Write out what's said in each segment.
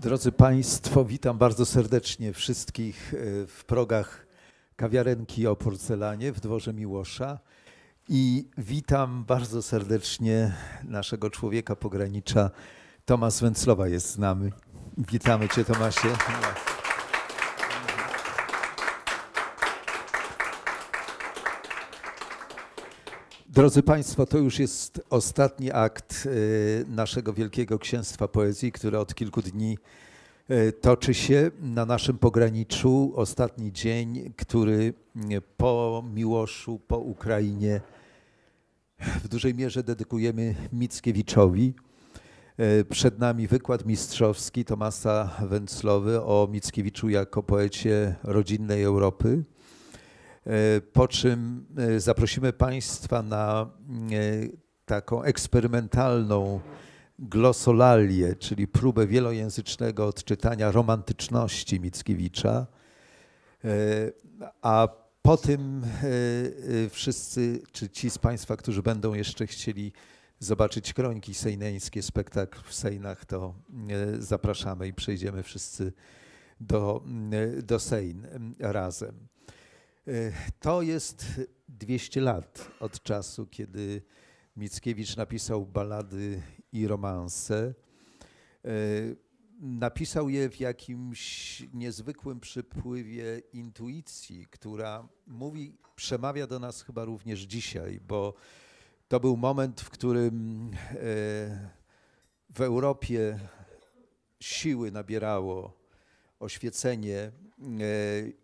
Drodzy Państwo, witam bardzo serdecznie wszystkich e, w progach kawiarenki o porcelanie w dworze Miłosza i witam bardzo serdecznie naszego człowieka pogranicza. Tomasz Węclowa jest z nami. Witamy Cię, Tomasie. Drodzy Państwo, to już jest ostatni akt y, naszego Wielkiego Księstwa Poezji, które od kilku dni y, toczy się na naszym pograniczu. Ostatni dzień, który y, po Miłoszu, po Ukrainie w dużej mierze dedykujemy Mickiewiczowi. Przed nami wykład mistrzowski Tomasa Węclowy o Mickiewiczu jako poecie rodzinnej Europy. E, po czym e, zaprosimy Państwa na e, taką eksperymentalną glosolalię, czyli próbę wielojęzycznego odczytania romantyczności Mickiewicza. A po tym wszyscy, czy ci z Państwa, którzy będą jeszcze chcieli zobaczyć krońki sejneńskie, spektakl w Sejnach, to zapraszamy i przejdziemy wszyscy do, do Sejn razem. E, to jest 200 lat od czasu, kiedy Mickiewicz napisał balady i romanse. E, napisał je w jakimś niezwykłym przypływie intuicji, która mówi, przemawia do nas chyba również dzisiaj, bo to był moment, w którym e, w Europie siły nabierało oświecenie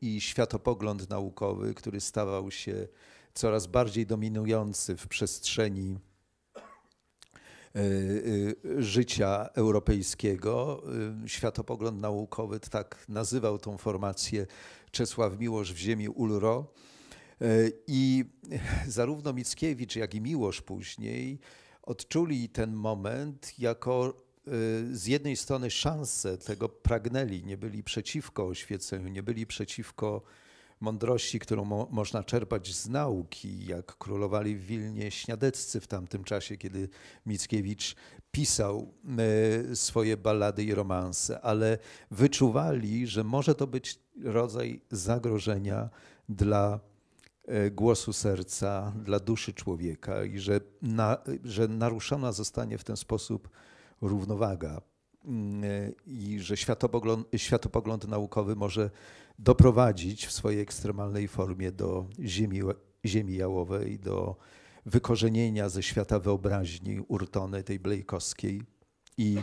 i światopogląd naukowy, który stawał się coraz bardziej dominujący w przestrzeni e, e, życia europejskiego. E, światopogląd naukowy tak nazywał tą formację Czesław Miłosz w ziemi Ulro. I zarówno Mickiewicz, jak i Miłosz później odczuli ten moment jako Y, z jednej strony szansę, tego pragnęli, nie byli przeciwko oświeceniu, nie byli przeciwko mądrości, którą mo można czerpać z nauki, jak królowali w Wilnie śniadeccy w tamtym czasie, kiedy Mickiewicz pisał y, swoje balady i romanse, ale wyczuwali, że może to być rodzaj zagrożenia dla y, głosu serca, dla duszy człowieka i że, na, że naruszona zostanie w ten sposób równowaga mm, e, i że światopogląd, światopogląd naukowy może doprowadzić w swojej ekstremalnej formie do ziemi, ziemi jałowej, do wykorzenienia ze świata wyobraźni Urtony, tej blejkowskiej i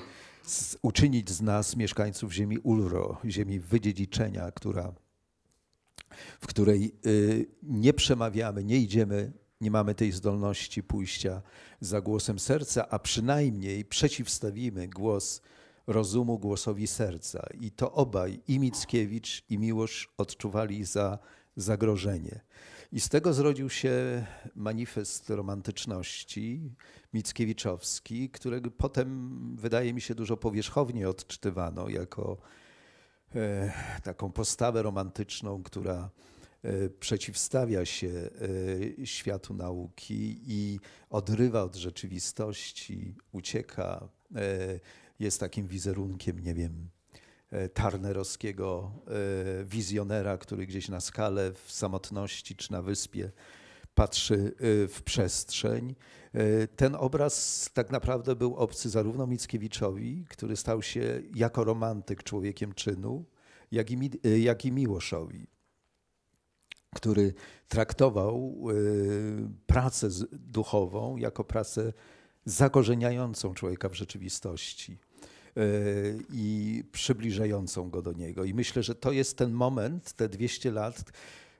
z, uczynić z nas mieszkańców ziemi Ulro, ziemi wydziedziczenia, która, w której y, nie przemawiamy, nie idziemy nie mamy tej zdolności pójścia za głosem serca, a przynajmniej przeciwstawimy głos rozumu głosowi serca. I to obaj, i Mickiewicz, i Miłosz odczuwali za zagrożenie. I z tego zrodził się manifest romantyczności Mickiewiczowski, którego potem, wydaje mi się, dużo powierzchownie odczytywano jako e, taką postawę romantyczną, która E, przeciwstawia się e, światu nauki i odrywa od rzeczywistości, ucieka, e, jest takim wizerunkiem, nie wiem, Tarnerowskiego wizjonera, który gdzieś na skale w samotności czy na wyspie patrzy w przestrzeń. Ten obraz tak naprawdę był obcy zarówno Mickiewiczowi, który stał się jako romantyk człowiekiem czynu, jak i, jak i Miłoszowi który traktował y, pracę duchową jako pracę zakorzeniającą człowieka w rzeczywistości y, i przybliżającą go do niego. I myślę, że to jest ten moment, te 200 lat,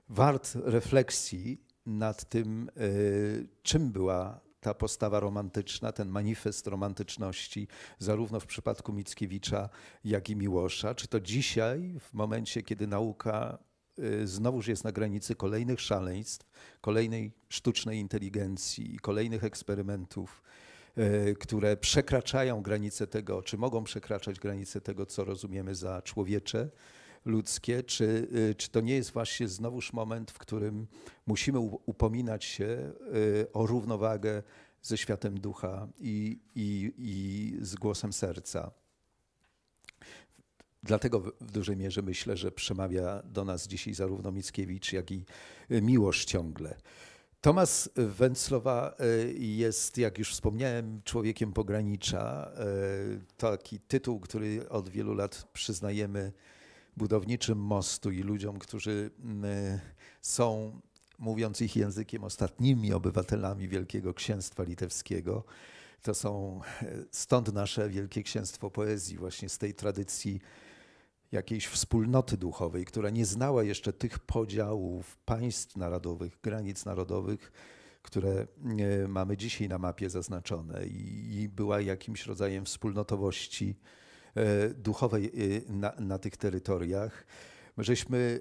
wart refleksji nad tym, y, czym była ta postawa romantyczna, ten manifest romantyczności, zarówno w przypadku Mickiewicza, jak i Miłosza. Czy to dzisiaj, w momencie, kiedy nauka Y, znowuż jest na granicy kolejnych szaleństw, kolejnej sztucznej inteligencji, kolejnych eksperymentów, y, które przekraczają granice tego, czy mogą przekraczać granice tego, co rozumiemy za człowiecze ludzkie, czy, y, czy to nie jest właśnie znowuż moment, w którym musimy upominać się o równowagę ze światem ducha i, i, i z głosem serca. Dlatego w dużej mierze myślę, że przemawia do nas dzisiaj zarówno Mickiewicz, jak i y, Miłosz ciągle. Tomasz Węclowa y, jest, jak już wspomniałem, człowiekiem pogranicza. Y, taki tytuł, który od wielu lat przyznajemy budowniczym mostu i ludziom, którzy mm, są, mówiąc ich językiem, ostatnimi obywatelami Wielkiego Księstwa Litewskiego. To są stąd nasze Wielkie Księstwo Poezji, właśnie z tej tradycji jakiejś wspólnoty duchowej, która nie znała jeszcze tych podziałów państw narodowych, granic narodowych, które e, mamy dzisiaj na mapie zaznaczone i była jakimś rodzajem wspólnotowości e, duchowej e, na, na tych terytoriach. Żeśmy,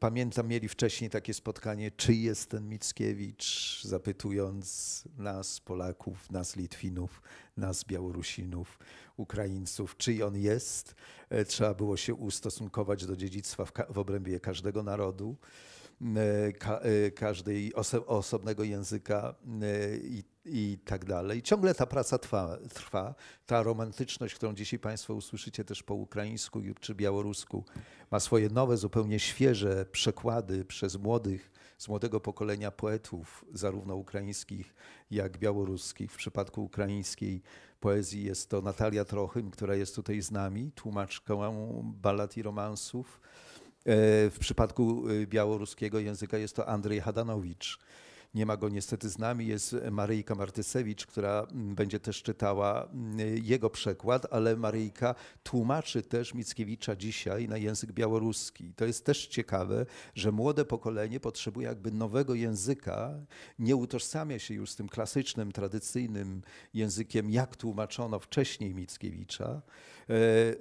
pamiętam, mieli wcześniej takie spotkanie, czy jest ten Mickiewicz, zapytując nas, Polaków, nas Litwinów, nas Białorusinów, Ukraińców, czyj on jest. E, trzeba było się ustosunkować do dziedzictwa w, w obrębie każdego narodu, e, ka e, każdej oso osobnego języka i, i tak dalej. Ciągle ta praca trwa, trwa. Ta romantyczność, którą dzisiaj Państwo usłyszycie też po ukraińsku czy białorusku, ma swoje nowe, zupełnie świeże przekłady przez młodych z młodego pokolenia poetów, zarówno ukraińskich, jak białoruskich. W przypadku ukraińskiej poezji jest to Natalia Trochym, która jest tutaj z nami, tłumaczką balad i romansów. E, w przypadku y, białoruskiego języka jest to Andrzej Hadanowicz. Nie ma go niestety z nami, jest Maryjka Martysewicz, która mm, będzie też czytała mm, jego przekład, ale Maryjka tłumaczy też Mickiewicza dzisiaj na język białoruski. To jest też ciekawe, że młode pokolenie potrzebuje jakby nowego języka, nie utożsamia się już z tym klasycznym, tradycyjnym językiem, jak tłumaczono wcześniej Mickiewicza,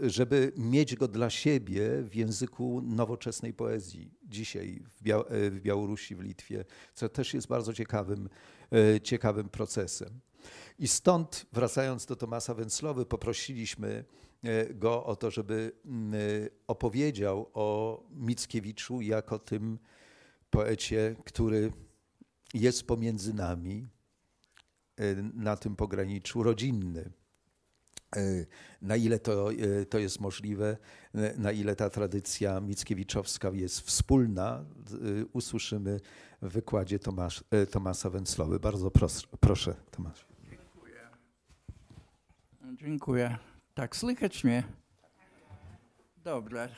e, żeby mieć go dla siebie w języku nowoczesnej poezji dzisiaj w, e, w Białorusi, w Litwie, co też jest bardzo ciekawym, e, ciekawym procesem. I stąd, wracając do Tomasa Węclowy, poprosiliśmy e, go o to, żeby opowiedział o Mickiewiczu jako tym poecie, który jest pomiędzy nami na tym pograniczu rodzinny. E, na ile to, e, to jest możliwe, e, na ile ta tradycja mickiewiczowska jest wspólna, usłyszymy w wykładzie Tomasz, Tomasa Węclowy. Bardzo pros, proszę, Tomasz. Dziękuję. Dziękuję. Tak, słychać mnie? Dobrze.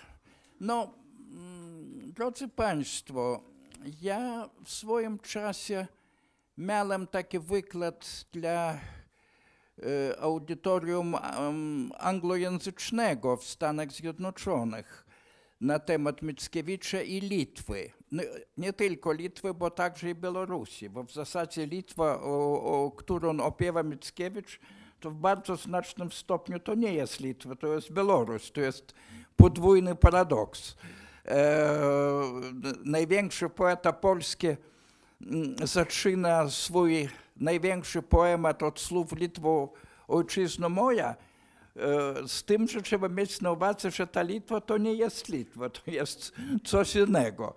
No, mm, drodzy Państwo, ja w swoim czasie miałem taki wykład dla Y, audytorium anglojęzycznego w Stanach Zjednoczonych na temat Mickiewicza i Litwy. Nie tylko Litwy, bo także i Białorusi, bo w zasadzie Litwa, o, o którą opiewa Mickiewicz, to w bardzo znacznym stopniu to nie jest Litwa, to jest Białoruś, to jest podwójny paradoks. E, największy poeta polski zaczyna swój największy poemat od słów Litwo ojczyzno moja, e, z tym, że trzeba mieć na uwadze, że ta Litwa to nie jest Litwa, to jest coś innego.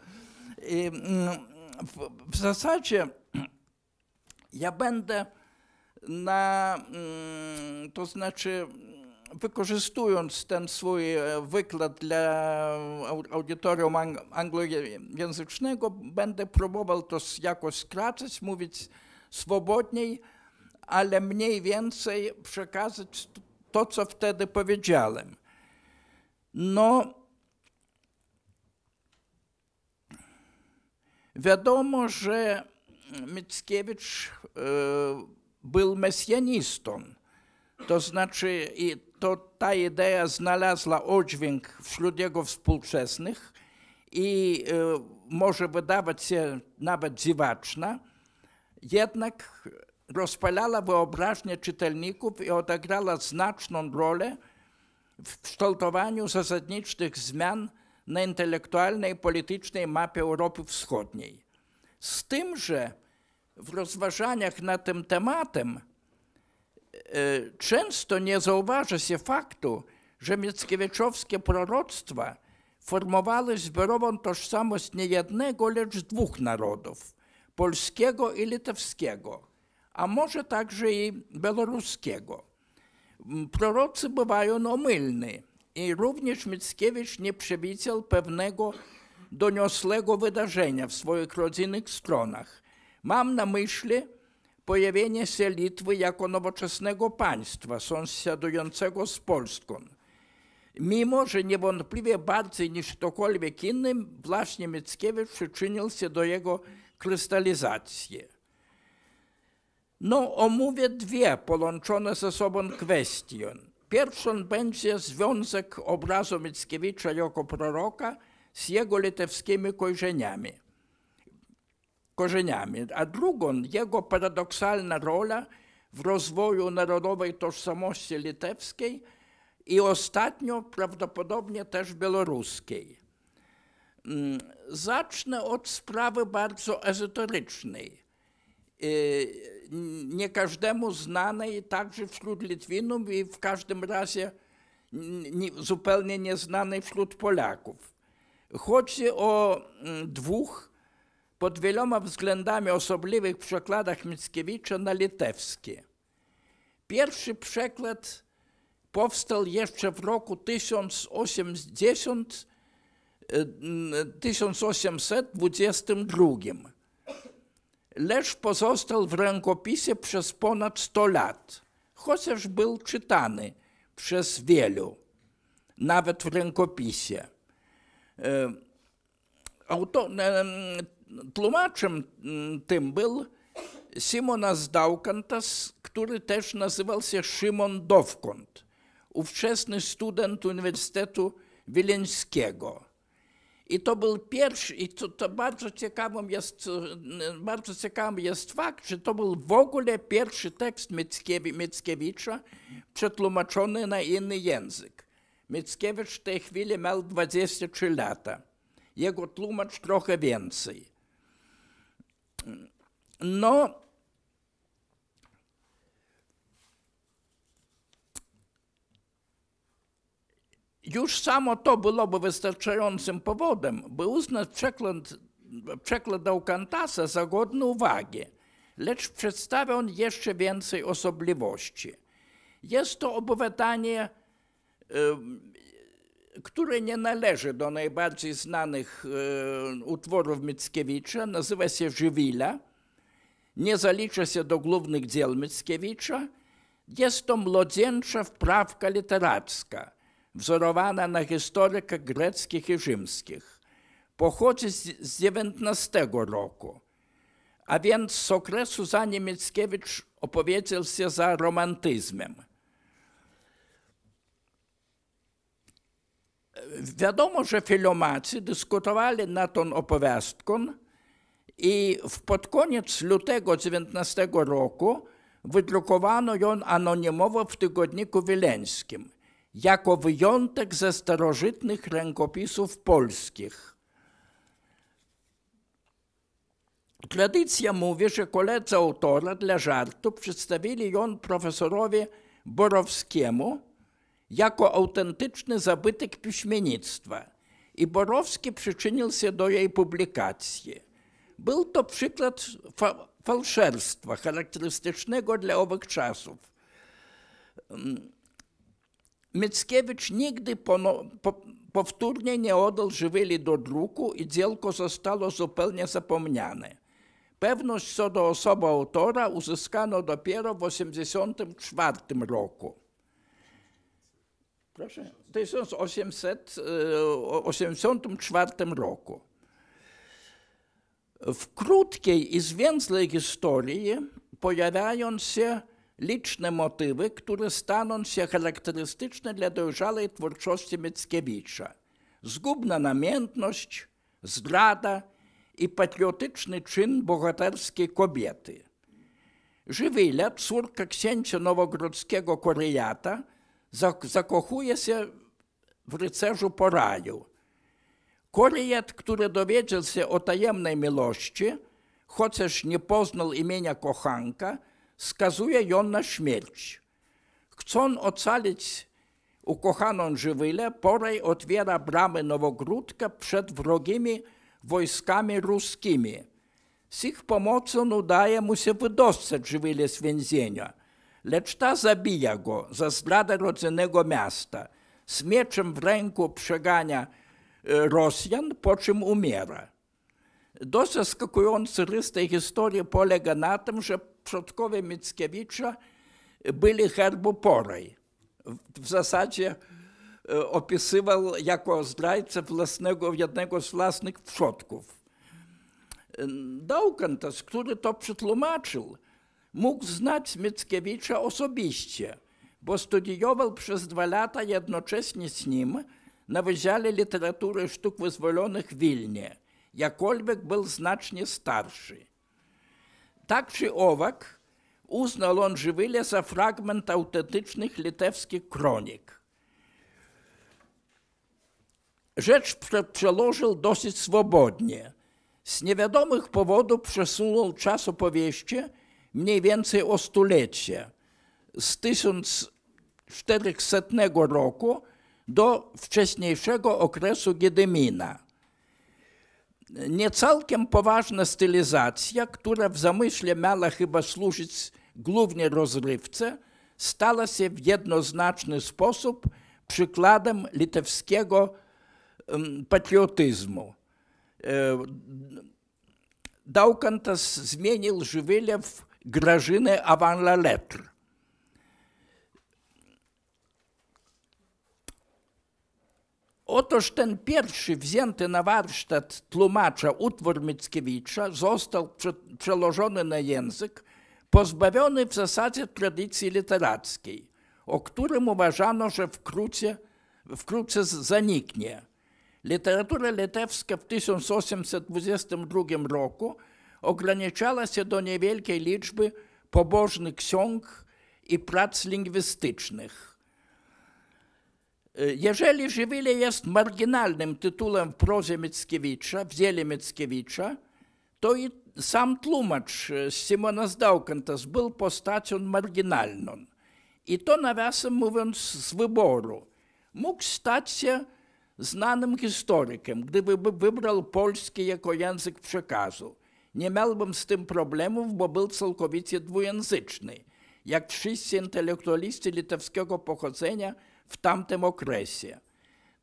I mm, w, w zasadzie ja będę na, mm, to znaczy wykorzystując ten swój e, wykład dla audytorium anglojęzycznego, będę próbował to jakoś skracać, mówić swobodniej, ale mniej więcej przekazać to, co wtedy powiedziałem. No, wiadomo, że Mickiewicz e, był mesjanistą, to znaczy to ta idea znalazła oddźwięk wśród jego współczesnych i e, może wydawać się nawet dziwaczna, jednak rozpalała wyobraźnię czytelników i odegrała znaczną rolę w kształtowaniu zasadniczych zmian na intelektualnej i politycznej mapie Europy Wschodniej. Z tym, że w rozważaniach nad tym tematem e, często nie zauważa się faktu, że mickiewiczowskie proroctwa formowały zbiorową tożsamość nie jednego, lecz dwóch narodów polskiego i litewskiego, a może także i białoruskiego. Mm, prorocy bywają omylni i również Mickiewicz nie przewidział pewnego doniosłego wydarzenia w swoich rodzinnych stronach. Mam na myśli pojawienie się Litwy jako nowoczesnego państwa sąsiadującego z Polską. Mimo, że niewątpliwie bardziej niż ktokolwiek inny, właśnie Mickiewicz przyczynił się do jego krystalizację. No, omówię dwie połączone ze sobą kwestie. Pierwszą będzie związek obrazu Mickiewicza jako proroka z jego litewskimi korzeniami. korzeniami a drugą jego paradoksalna rola w rozwoju narodowej tożsamości litewskiej i ostatnio prawdopodobnie też białoruskiej. Mm, zacznę od sprawy bardzo ezoterycznej. Y, nie każdemu znanej także wśród Litwinów i w każdym razie zupełnie nieznanej wśród Polaków. Chodzi o mm, dwóch pod wieloma względami osobliwych przekładach Mickiewicza na litewskie. Pierwszy przekład powstał jeszcze w roku 1080 1822. leż pozostał w rękopisie przez ponad 100 lat, chociaż był czytany przez wielu, nawet w rękopisie. E, auto, e, tłumaczem tym był Simonas Daukantas, który też nazywał się Szymon Dowkąt, ówczesny student Uniwersytetu Wileńskiego. I to był pierwszy, i to, to bardzo, ciekawym jest, bardzo ciekawym jest fakt, że to był w ogóle pierwszy tekst Mickiewicza, Mickiewicza przetłumaczony na inny język. Mickiewicz w tej chwili miał 23 lata. Jego tłumacz trochę więcej. No, Już samo to byłoby wystarczającym powodem, by uznać przegląd przegląd Aukantasa za godny uwagi, lecz przedstawia on jeszcze więcej osobliwości. Jest to opowiadanie, które nie należy do najbardziej znanych utworów Mickiewicza, nazywa się Żywila, nie zalicza się do głównych dzieł Mickiewicza, jest to młodzieńcza wprawka literacka – wzorowana na historykach greckich i rzymskich. Pochodzi z XIX roku, a więc z okresu, zanim Mickiewicz opowiedział się za romantyzmem. Wiadomo, że filomacy dyskutowali na tą opowiastką i pod koniec lutego 19 roku wydrukowano ją anonimowo w tygodniku wileńskim – jako wyjątek ze starożytnych rękopisów polskich. Tradycja mówi, że koledzy autora dla żartu przedstawili ją profesorowi Borowskiemu jako autentyczny zabytek piśmiennictwa i Borowski przyczynił się do jej publikacji. Był to przykład fa falszerstwa charakterystycznego dla owych czasów. Mickiewicz nigdy pono, po, powtórnie nie oddał żywili do druku i dziełko zostało zupełnie zapomniane. Pewność co do osoby autora uzyskano dopiero w 1984 roku. Proszę, e, w 1884 roku. W krótkiej i zwięzłej historii pojawiają się liczne motywy, które staną się charakterystyczne dla dojrzałej twórczości Mickiewicza. Zgubna namiętność, zdrada i patriotyczny czyn bohaterskiej kobiety. Żywila, córka księcia nowogrodzkiego koryjata, zakochuje się w rycerzu Poraju. Koryjat, który dowiedział się o tajemnej miłości, chociaż nie poznał imienia kochanka, skazuje ją na śmierć. Chcąc ocalić ukochaną żywilę, Porej otwiera bramy Nowogródka przed wrogimi wojskami ruskimi. Z ich pomocą udaje mu się wydostać żywilę z więzienia, lecz ta zabija go za zdradę rodzinnego miasta. Z mieczem w ręku przegania e, Rosjan, po czym umiera. Dość zaskakujący rys tej historii polega na tym, że przodkowie Mickiewicza byli herboporej. W zasadzie e, opisywał jako zdrajcę własnego, jednego z własnych przodków. Daukantas, który to przetłumaczył, mógł znać Mickiewicza osobiście, bo studiował przez dwa lata jednocześnie z nim na Wydziale Literatury Sztuk Wyzwolonych w Wilnie, jakkolwiek był znacznie starszy. Tak czy owak, uznał on Żywyle za fragment autentycznych litewskich kronik. Rzecz przełożył dosyć swobodnie. Z niewiadomych powodów przesunął czas opowieści mniej więcej o stulecie. Z 1400 roku do wcześniejszego okresu Giedymina nie całkiem poważna stylizacja, która w zamyśle miała chyba służyć głównie rozrywce, stała się w jednoznaczny sposób przykładem litewskiego patriotyzmu. E, Daukantas zmienił Żywilew Grażynę la lettre. Otóż ten pierwszy wzięty na warsztat tłumacza utwór Mickiewicza został przełożony na język, pozbawiony w zasadzie tradycji literackiej, o którym uważano, że wkrótce, wkrótce zaniknie. Literatura litewska w 1822 roku ograniczała się do niewielkiej liczby pobożnych ksiąg i prac lingwistycznych. Y, jeżeli Żywile jest marginalnym tytułem w prozie Mickiewicza, w ziele Mickiewicza, to i sam tłumacz y, Simona Zdałkantas był postacią marginalną. I to nawiasem mówiąc z wyboru. Mógł stać się znanym historykiem, gdyby wybrał polski jako język przekazu. Nie miałbym z tym problemów, bo był całkowicie dwujęzyczny. Jak wszyscy intelektualiści litewskiego pochodzenia – w tamtym okresie.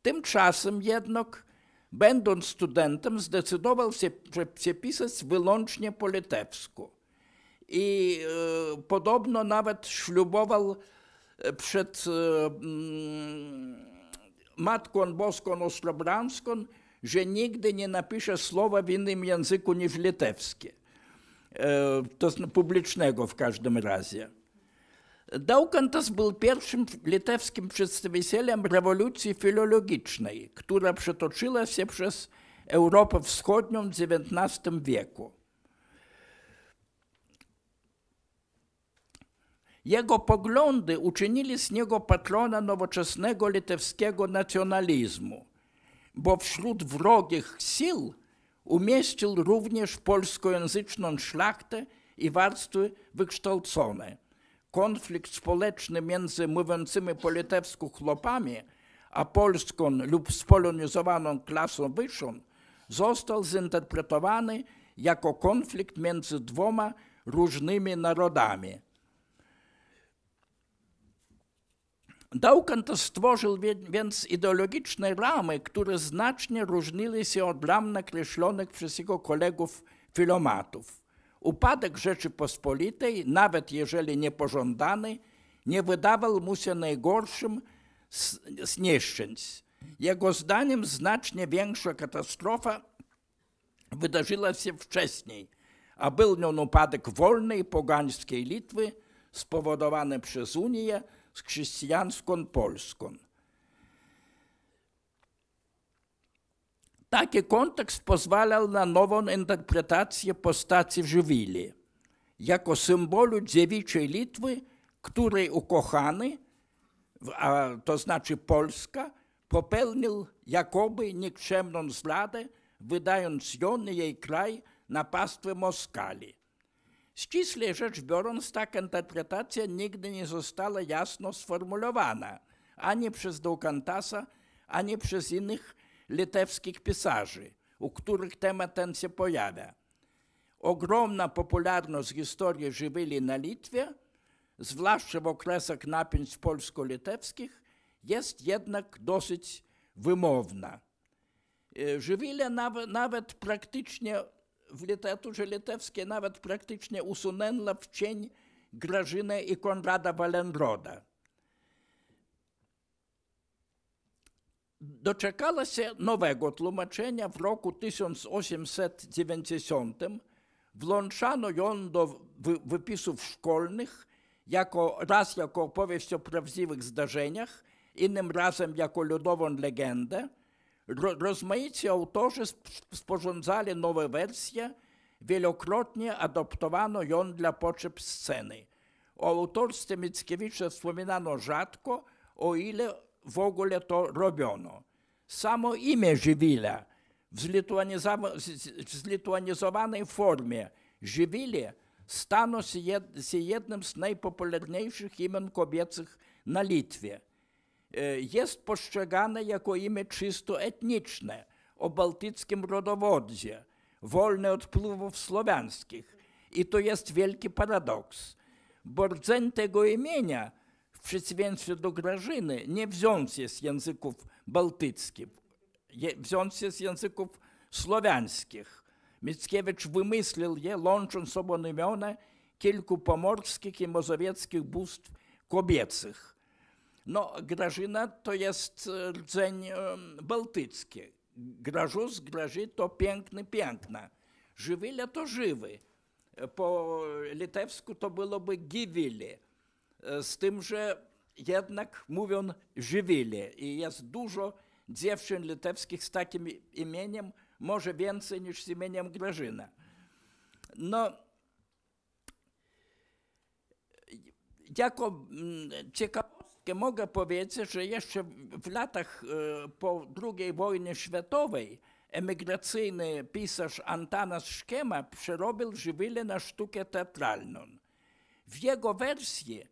Tymczasem jednak, będąc studentem, zdecydował się, się pisać wyłącznie po litewsku. I e, podobno nawet ślubował e, przed e, mm, Matką Boską Ostrobranską, że nigdy nie napisze słowa w innym języku niż litewskie. E, to publicznego w każdym razie. Daukantas był pierwszym litewskim przedstawicielem rewolucji filologicznej, która przetoczyła się przez Europę Wschodnią w XIX wieku. Jego poglądy uczynili z niego patrona nowoczesnego litewskiego nacjonalizmu, bo wśród wrogich sił umieścił również polskojęzyczną szlachtę i warstwy wykształcone – konflikt społeczny między mówiącymi po litewsku chłopami a polską lub spolonizowaną klasą wyższą został zinterpretowany jako konflikt między dwoma różnymi narodami. Daukant stworzył więc ideologiczne ramy, które znacznie różniły się od ram nakreślonych przez jego kolegów filomatów. Upadek Rzeczypospolitej, nawet jeżeli niepożądany, nie wydawał mu się najgorszym z nieszczęść. Jego zdaniem znacznie większa katastrofa wydarzyła się wcześniej, a był nią upadek wolnej pogańskiej Litwy spowodowany przez Unię z chrześcijańską Polską. Taki kontekst pozwalał na nową interpretację postaci w żywili, jako symbolu dziewiczej Litwy, której ukochany, a to znaczy Polska, popełnił jakoby nikczemną zdradę, wydając ją i jej kraj na pastwę Moskali. Ścisle rzecz biorąc, taka interpretacja nigdy nie została jasno sformułowana ani przez Dukantasa, ani przez innych litewskich pisarzy, u których temat ten się pojawia. Ogromna popularność historii żywili na Litwie, zwłaszcza w okresach napięć polsko-litewskich, jest jednak dosyć wymowna. E, żywili nawet, nawet praktycznie w literaturze litewskiej nawet praktycznie usunęła w cień Grażynę i Konrada Walenroda. doczekała się nowego tłumaczenia w roku 1890. Włączano ją do wypisów szkolnych jako, raz jako opowieść o prawdziwych zdarzeniach, innym razem jako ludową legendę. rozmaici autorzy sporządzali nowe wersje, wielokrotnie adoptowano ją dla potrzeb sceny. O autorstwie Mickiewicza wspominano rzadko, o ile w ogóle to robiono. Samo imię Żywila w zlituanizowanej formie Żywili stało się jednym z najpopularniejszych imion kobiecych na Litwie. E, jest postrzegane jako imię czysto etniczne o baltyckim rodowodzie, wolne od wpływów słowiańskich. I to jest wielki paradoks. Bo rdzeń tego imienia w przeciwieństwie do Grażyny, nie wziął się z języków bałtyckich, wziął się z języków słowiańskich. Mickiewicz wymyślił je, łącząc sobą imiona kilku pomorskich i mozowieckich bóstw kobiecych. No, Grażyna to jest e, rdzeń e, bałtycki. Grażus, graży to piękny, piękna. Żywile to żywy. E, po litewsku to byłoby giwili. E, z tym, że jednak mówią żywili i jest dużo dziewczyn litewskich z takim imieniem, może więcej niż z imieniem Grażyna. No, jako ciekawostkę mogę powiedzieć, że jeszcze w latach e, po II wojnie światowej emigracyjny pisarz Antanas Szkema przerobił żywili na sztukę teatralną. W jego wersji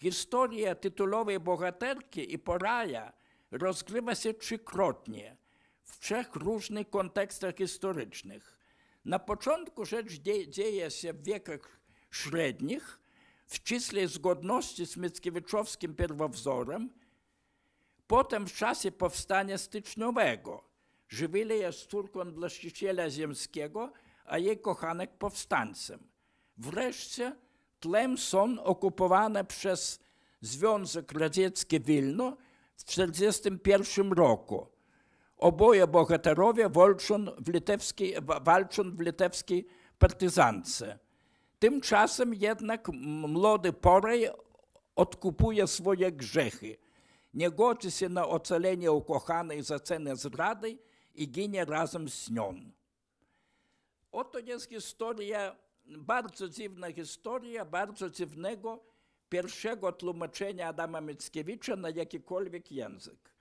Historia tytułowej bohaterki i poraja rozgrywa się trzykrotnie w trzech różnych kontekstach historycznych. Na początku rzecz dzieje się w wiekach średnich, w ściślej zgodności z Mickiewiczowskim pierwowzorem, potem w czasie powstania styczniowego. Żywili jest córką właściciela ziemskiego, a jej kochanek powstańcem. Wreszcie tlem są okupowane przez Związek Radziecki Wilno w 1941 roku. Oboje bohaterowie walczą w litewskiej, walczą w litewskiej partyzance. Tymczasem jednak młody Porej odkupuje swoje grzechy. Nie godzi się na ocalenie ukochanej za cenę zdrady i ginie razem z nią. Oto jest historia bardzo dziwna historia, bardzo dziwnego pierwszego tłumaczenia Adama Mickiewicza na jakikolwiek język.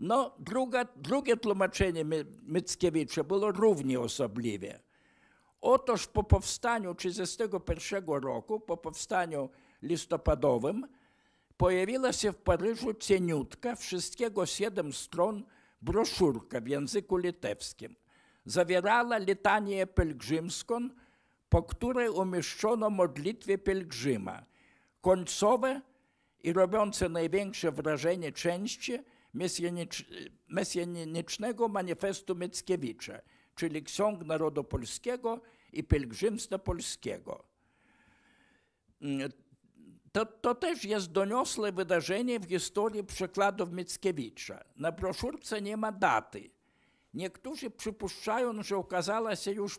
No, druga, drugie tłumaczenie Mickiewicza było równie osobliwe. Otóż po powstaniu 1931 roku, po powstaniu listopadowym, pojawiła się w Paryżu cieniutka, wszystkiego siedem stron, broszurka w języku litewskim. Zawierała litanię pielgrzymską, po której umieszczono modlitwy pielgrzyma. Końcowe i robiące największe wrażenie części mesjanicznego manifestu Mickiewicza, czyli ksiąg narodu polskiego i pielgrzymstwa polskiego. To, też jest doniosłe wydarzenie w historii przykładów Mickiewicza. Na broszurce nie ma daty. Niektórzy przypuszczają, że okazało się już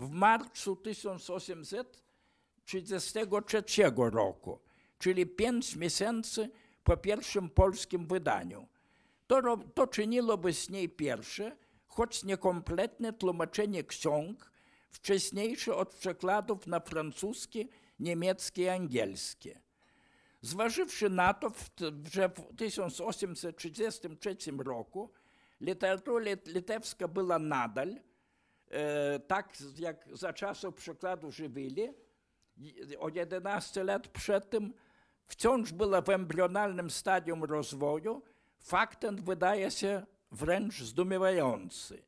w marcu 1833 roku, czyli pięć miesięcy po pierwszym polskim wydaniu. To, to czyniłoby z niej pierwsze, choć niekompletne tłumaczenie ksiąg, wcześniejsze od przekładów na francuski, niemiecki i angielski. Zważywszy na to, że w 1833 roku literatura litewska była nadal – E, tak jak za czasów przykładu żywili, od 11 lat przed tym wciąż była w embrionalnym stadium rozwoju, fakt ten wydaje się wręcz zdumiewający.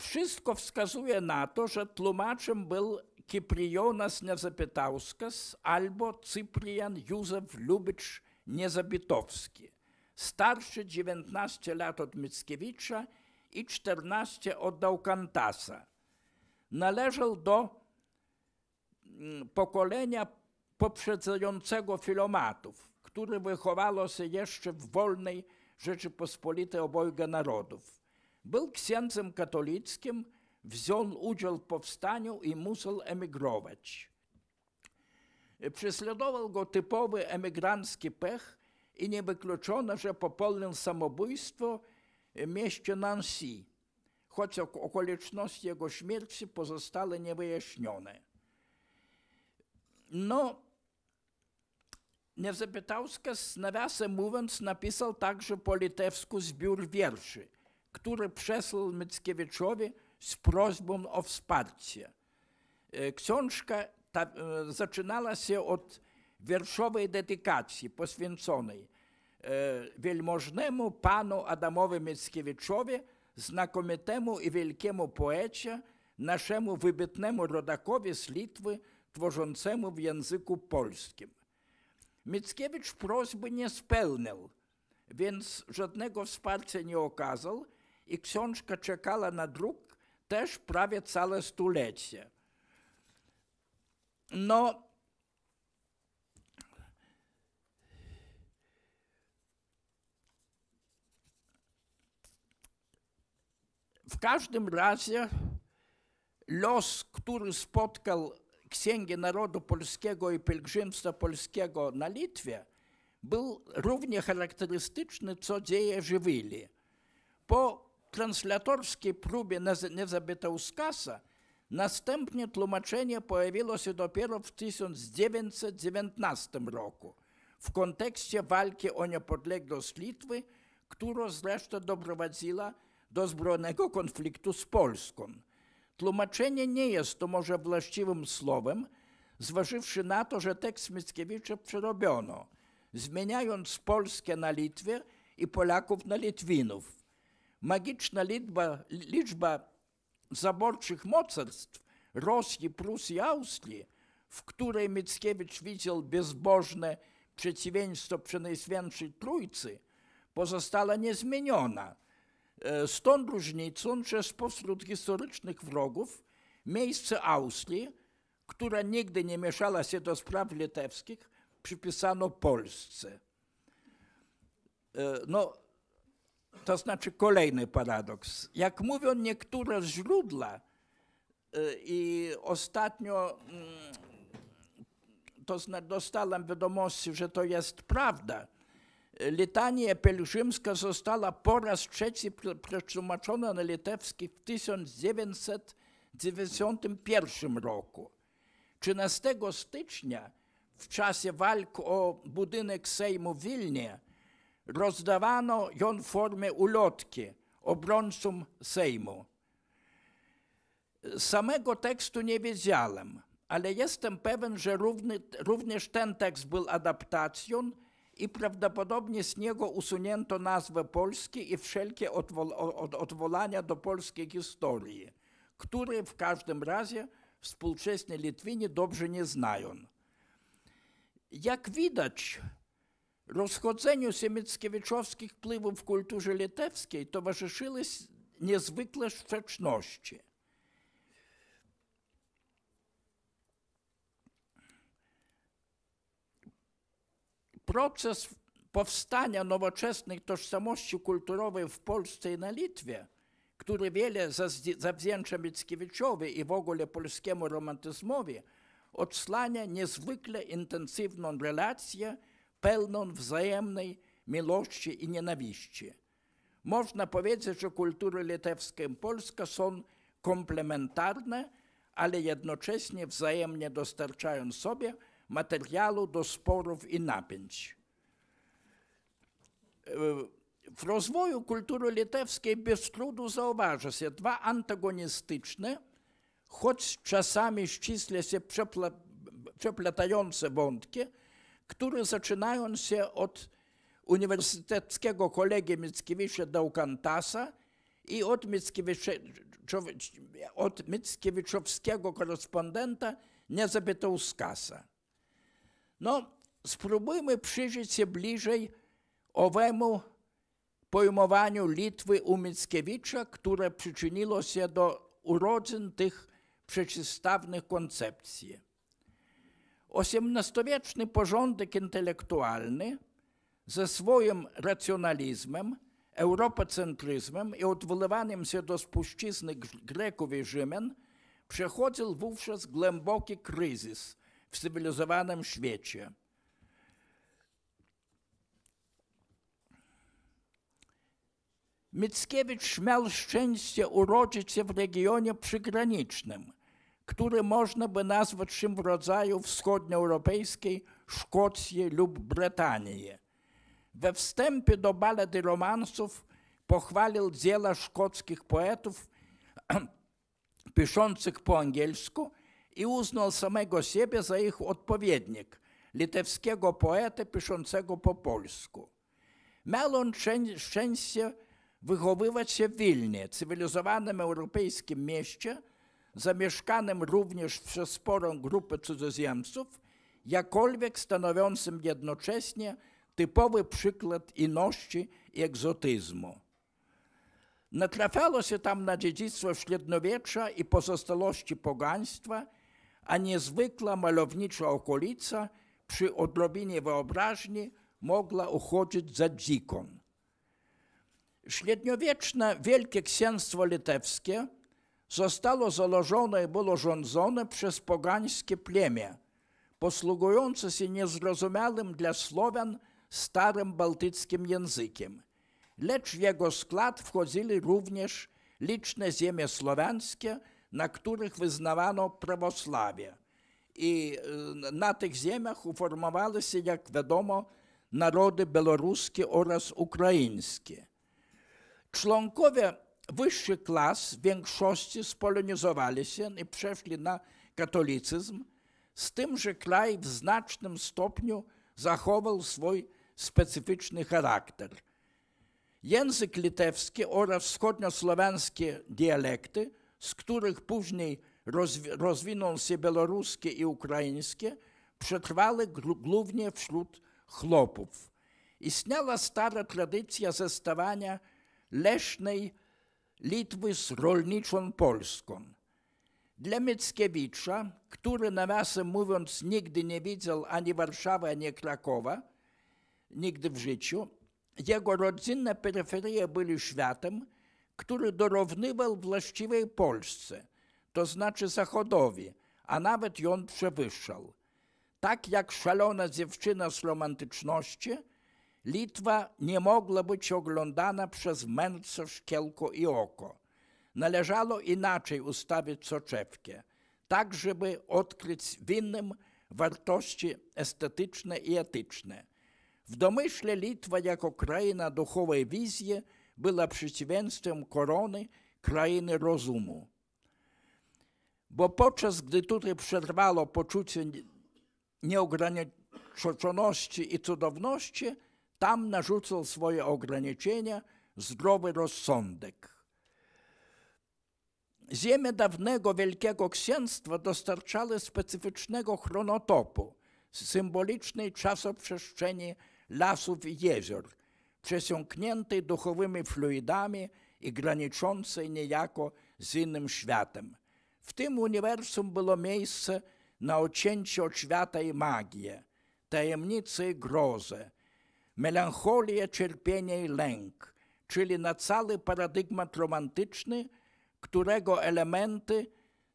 Wszystko wskazuje na to, że tłumaczem był Kiprionas Niezapytauskas albo Cyprian Józef Lubicz Niezabitowski starszy 19 lat od Mickiewicza i 14 od Daukantasa. Należał do mm, pokolenia poprzedzającego filomatów, które wychowało się jeszcze w wolnej Rzeczypospolitej obojga narodów. Był księdzem katolickim, wziął udział w powstaniu i musiał emigrować. Prześladował go typowy emigrancki pech, i nie wykluczono, że popełnił samobójstwo w e, mieście Nancy, choć okoliczności jego śmierci pozostały niewyjaśnione. No, Niezapytauskas, nawiasem mówiąc, napisał także po litewsku zbiór wierszy, który przesłał Mickiewiczowi z prośbą o wsparcie. E, książka ta, e, zaczynała się od wierszowej dedykacji poświęconej e, wielmożnemu panu Adamowi Mickiewiczowi, znakomitemu i wielkiemu poecie, naszemu wybitnemu rodakowi z Litwy, tworzącemu w języku polskim. Mickiewicz prośby nie spełnił, więc żadnego wsparcia nie okazał i książka czekała na druk też prawie całe stulecie. No, W każdym razie los, który spotkał Księgę Narodu Polskiego i Pielgrzymstwa Polskiego na Litwie, był równie charakterystyczny, co dzieje Żywili. Po translatorskiej próbie Uskasa następnie tłumaczenie pojawiło się dopiero w 1919 roku w kontekście walki o niepodległość Litwy, którą zresztą doprowadziła do zbrojnego konfliktu z Polską. Tłumaczenie nie jest to może właściwym słowem, zważywszy na to, że tekst Mickiewicza przerobiono, zmieniając Polskę na Litwę i Polaków na Litwinów. Magiczna liczba, liczba zaborczych mocarstw Rosji, Prus i Austrii, w której Mickiewicz widział bezbożne przeciwieństwo Najświętszej Trójcy, pozostała niezmieniona – z e, tą różnicą, że spośród historycznych wrogów miejsce Austrii, która nigdy nie mieszała się do spraw litewskich, przypisano Polsce. E, no, to znaczy kolejny paradoks. Jak mówią niektóre źródła, e, i ostatnio mm, to dostałem wiadomości, że to jest prawda, Litania pielgrzymska została po raz trzeci przetłumaczona na litewski w 1991 roku. 13 stycznia w czasie walk o budynek Sejmu w Wilnie rozdawano ją w formie ulotki obrońcom Sejmu. Samego tekstu nie wiedziałem, ale jestem pewien, że równy, również ten tekst był adaptacją i prawdopodobnie z niego usunięto nazwę Polski i wszelkie odwołania do polskiej historii, które w każdym razie współczesni Litwini dobrze nie znają. Jak widać, rozchodzeniu siemickiewiczowskich wpływów w kulturze litewskiej towarzyszyły niezwykle sprzeczności – proces powstania nowoczesnej tożsamości kulturowej w Polsce i na Litwie, który wiele zawdzięcza Mickiewiczowi i w ogóle polskiemu romantyzmowi, odsłania niezwykle intensywną relację pełną wzajemnej miłości i nienawiści. Można powiedzieć, że kultury litewska i polska są komplementarne, ale jednocześnie wzajemnie dostarczają sobie materiału do sporów i napięć. E, w rozwoju kultury litewskiej bez trudu zauważa się dwa antagonistyczne, choć czasami ściśle się przeplatające wątki, które zaczynają się od uniwersyteckiego kolegi Mickiewicza Daukantasa i od, Mickiewicz, od Mickiewiczowskiego korespondenta Niezabitauskasa. No, spróbujmy przyjrzeć się bliżej owemu pojmowaniu Litwy u Mickiewicza, które przyczyniło się do urodzin tych przeciwstawnych koncepcji. XVIII-wieczny porządek intelektualny ze swoim racjonalizmem, europocentryzmem i odwoływaniem się do spuścizny Greków i Rzymian przechodził wówczas głęboki kryzys – w cywilizowanym świecie. Mickiewicz miał szczęście urodzić się w regionie przygranicznym, który można by nazwać czym w rodzaju wschodnioeuropejskiej Szkocji lub Brytanii. We wstępie do balady romansów pochwalił dzieła szkockich poetów piszących po angielsku i uznał samego siebie za ich odpowiednik, litewskiego poety piszącego po polsku. Miał on szczęście wychowywać się w Wilnie, cywilizowanym europejskim mieście, zamieszkanym również przez sporą grupę cudzoziemców, jakkolwiek stanowiącym jednocześnie typowy przykład inności i egzotyzmu. Natrafiało się tam na dziedzictwo średniowiecza i pozostałości pogaństwa – a niezwykła malownicza okolica przy odrobinie wyobraźni mogła uchodzić za dziką. Średniowieczne Wielkie Księstwo Litewskie zostało założone i było rządzone przez pogańskie plemię, posługujące się niezrozumiałym dla Słowian starym bałtyckim językiem. Lecz w jego skład wchodzili również liczne ziemie słowiańskie, na których wyznawano prawosławie. I y, na tych ziemiach uformowały się, jak wiadomo, narody białoruskie oraz ukraińskie. Członkowie wyższych klas w większości spolonizowali się i przeszli na katolicyzm, z tym, że kraj w znacznym stopniu zachował swój specyficzny charakter. Język litewski oraz wschodniosłowiańskie dialekty z których później rozwinął się białoruskie i ukraińskie, przetrwały głównie wśród chłopów. Istniała stara tradycja zestawania leśnej Litwy z rolniczą Polską. Dla Mickiewicza, który nawiasem mówiąc nigdy nie widział ani Warszawy, ani Krakowa, nigdy w życiu, jego rodzinne peryferie były światem, który dorównywał właściwej Polsce, to znaczy Zachodowi, a nawet ją przewyższał. Tak jak szalona dziewczyna z romantyczności, Litwa nie mogła być oglądana przez męce szkielko i oko. Należało inaczej ustawić soczewkę, tak żeby odkryć winnym wartości estetyczne i etyczne. W domyśle Litwa jako kraina duchowej wizji – była przeciwieństwem korony krainy rozumu. Bo podczas gdy tutaj przetrwało poczucie nieograniczoności i cudowności, tam narzucał swoje ograniczenia zdrowy rozsądek. Ziemie dawnego wielkiego księstwa dostarczały specyficznego chronotopu, symbolicznej czasoprzestrzeni lasów i jezior – przesiąkniętej duchowymi fluidami i graniczącej niejako z innym światem. W tym uniwersum było miejsce na ocięcie od świata i magię, tajemnicy i grozę, melancholię, cierpienie i lęk, czyli na cały paradygmat romantyczny, którego elementy,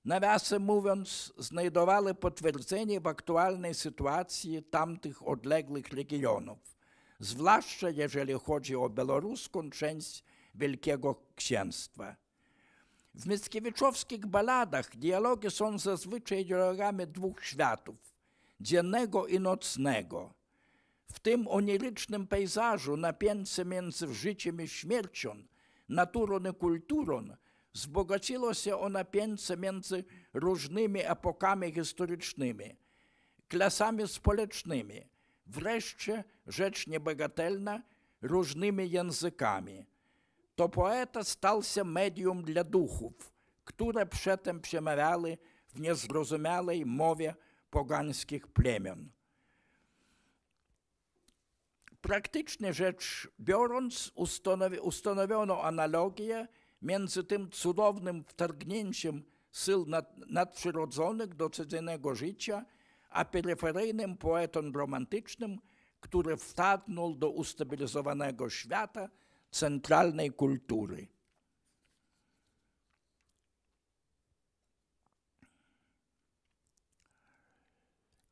nawiasem mówiąc, znajdowały potwierdzenie w aktualnej sytuacji tamtych odległych regionów zwłaszcza jeżeli chodzi o białoruską część Wielkiego Księstwa. W Mickiewiczowskich baladach dialogi są zazwyczaj dialogami dwóch światów, dziennego i nocnego. W tym onirycznym pejzażu napięcie między życiem i śmiercią, naturą i kulturą wzbogaciło się o napięcie między różnymi epokami historycznymi, klasami społecznymi – Wreszcie rzecz niebagatelna różnymi językami. To poeta stał się medium dla duchów, które przedtem przemawiały w niezrozumiałej mowie pogańskich plemion. Praktycznie rzecz biorąc, ustanowiono analogię między tym cudownym wtargnięciem sił nadprzyrodzonych do codziennego życia – a peryferyjnym poetą romantycznym, który wtargnął do ustabilizowanego świata centralnej kultury.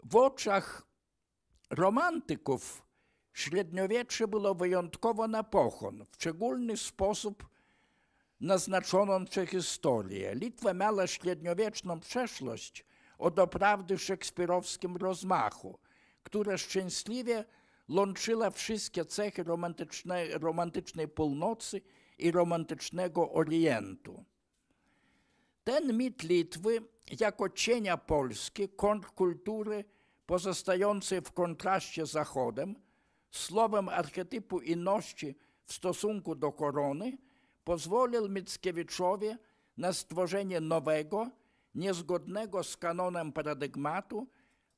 W oczach romantyków średniowiecze było wyjątkowo na W szczególny sposób naznaczono przez historię. Litwa miała średniowieczną przeszłość – o doprawdy szekspirowskim rozmachu, które szczęśliwie łączyła wszystkie cechy romantycznej, romantycznej północy i romantycznego Orientu. Ten mit Litwy jako cienia Polski, kontrkultury pozostającej w kontraście z Zachodem, słowem archetypu inności w stosunku do korony, pozwolił Mickiewiczowi na stworzenie nowego, niezgodnego z kanonem paradygmatu,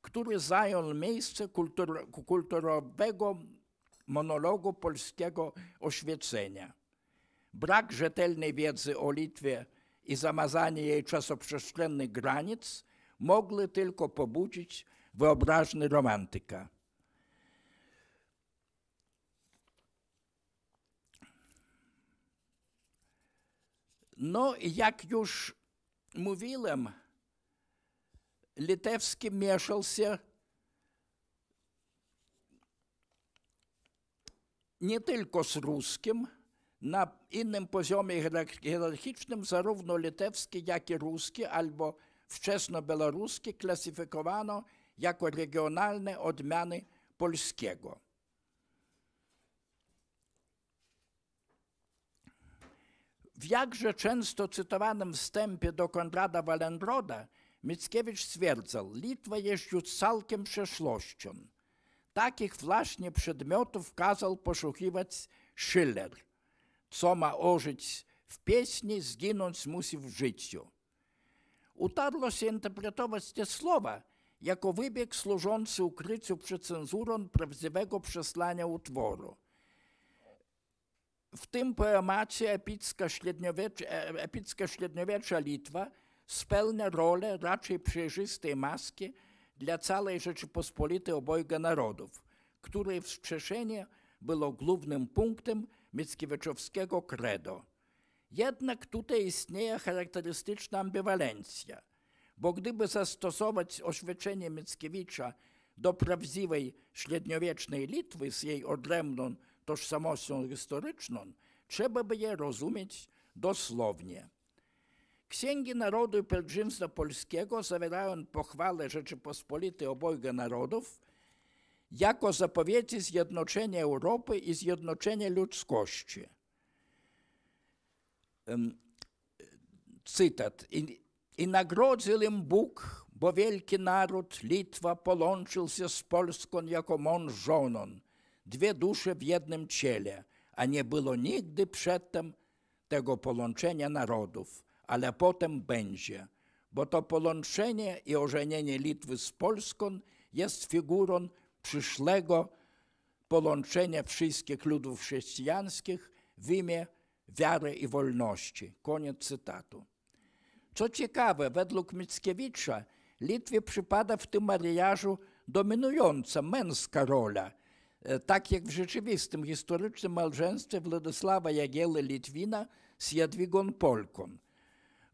który zajął miejsce kultur kulturowego monologu polskiego oświecenia. Brak rzetelnej wiedzy o Litwie i zamazanie jej czasoprzestrzennych granic mogły tylko pobudzić wyobraźny romantyka. No, jak już mówiłem, Litewski mieszался nie tylko z ruskim, na innym poziomie hierarchicznym zarówno litewski, jak i ruski albo wczesno-białoruski klasyfikowano jako regionalne odmiany polskiego. W jakże często cytowanym wstępie do Konrada Wallenroda Mickiewicz stwierdzał, Litwa jest już całkiem przeszłością. Takich właśnie przedmiotów kazał poszukiwać Schiller. Co ma ożyć w pieśni, zginąć musi w życiu. Utarło się interpretować te słowa jako wybieg służący ukryciu przed cenzurą prawdziwego przesłania utworu. W tym poemacie epicka średniowiecze, e, epicka średniowiecza Litwa spełnia rolę raczej przejrzystej maski dla całej Rzeczypospolitej obojga narodów, której wskrzeszenie było głównym punktem Mickiewiczowskiego credo. Jednak tutaj istnieje charakterystyczna ambiwalencja, bo gdyby zastosować oświadczenie Mickiewicza do prawdziwej średniowiecznej Litwy z jej odrębną tożsamością historyczną, trzeba by je rozumieć dosłownie. Księgi Narodu i Pielgrzymstwa Polskiego zawierają pochwale Rzeczypospolitej obojga narodów jako zapowiedzi zjednoczenia Europy i zjednoczenia ludzkości. Cytat. I, i nagrodził im Bóg, bo wielki naród Litwa połączył się z Polską jako mąż żoną dwie dusze w jednym ciele, a nie było nigdy przedtem tego połączenia narodów, ale potem będzie, bo to połączenie i ożenienie Litwy z Polską jest figurą przyszłego połączenia wszystkich ludów chrześcijańskich w imię wiary i wolności. Koniec cytatu. Co ciekawe, według Mickiewicza Litwie przypada w tym mariażu dominująca męska rola – E, tak jak w rzeczywistym historycznym małżeństwie Władysława Jagielli Litwina z Jadwigą Polką.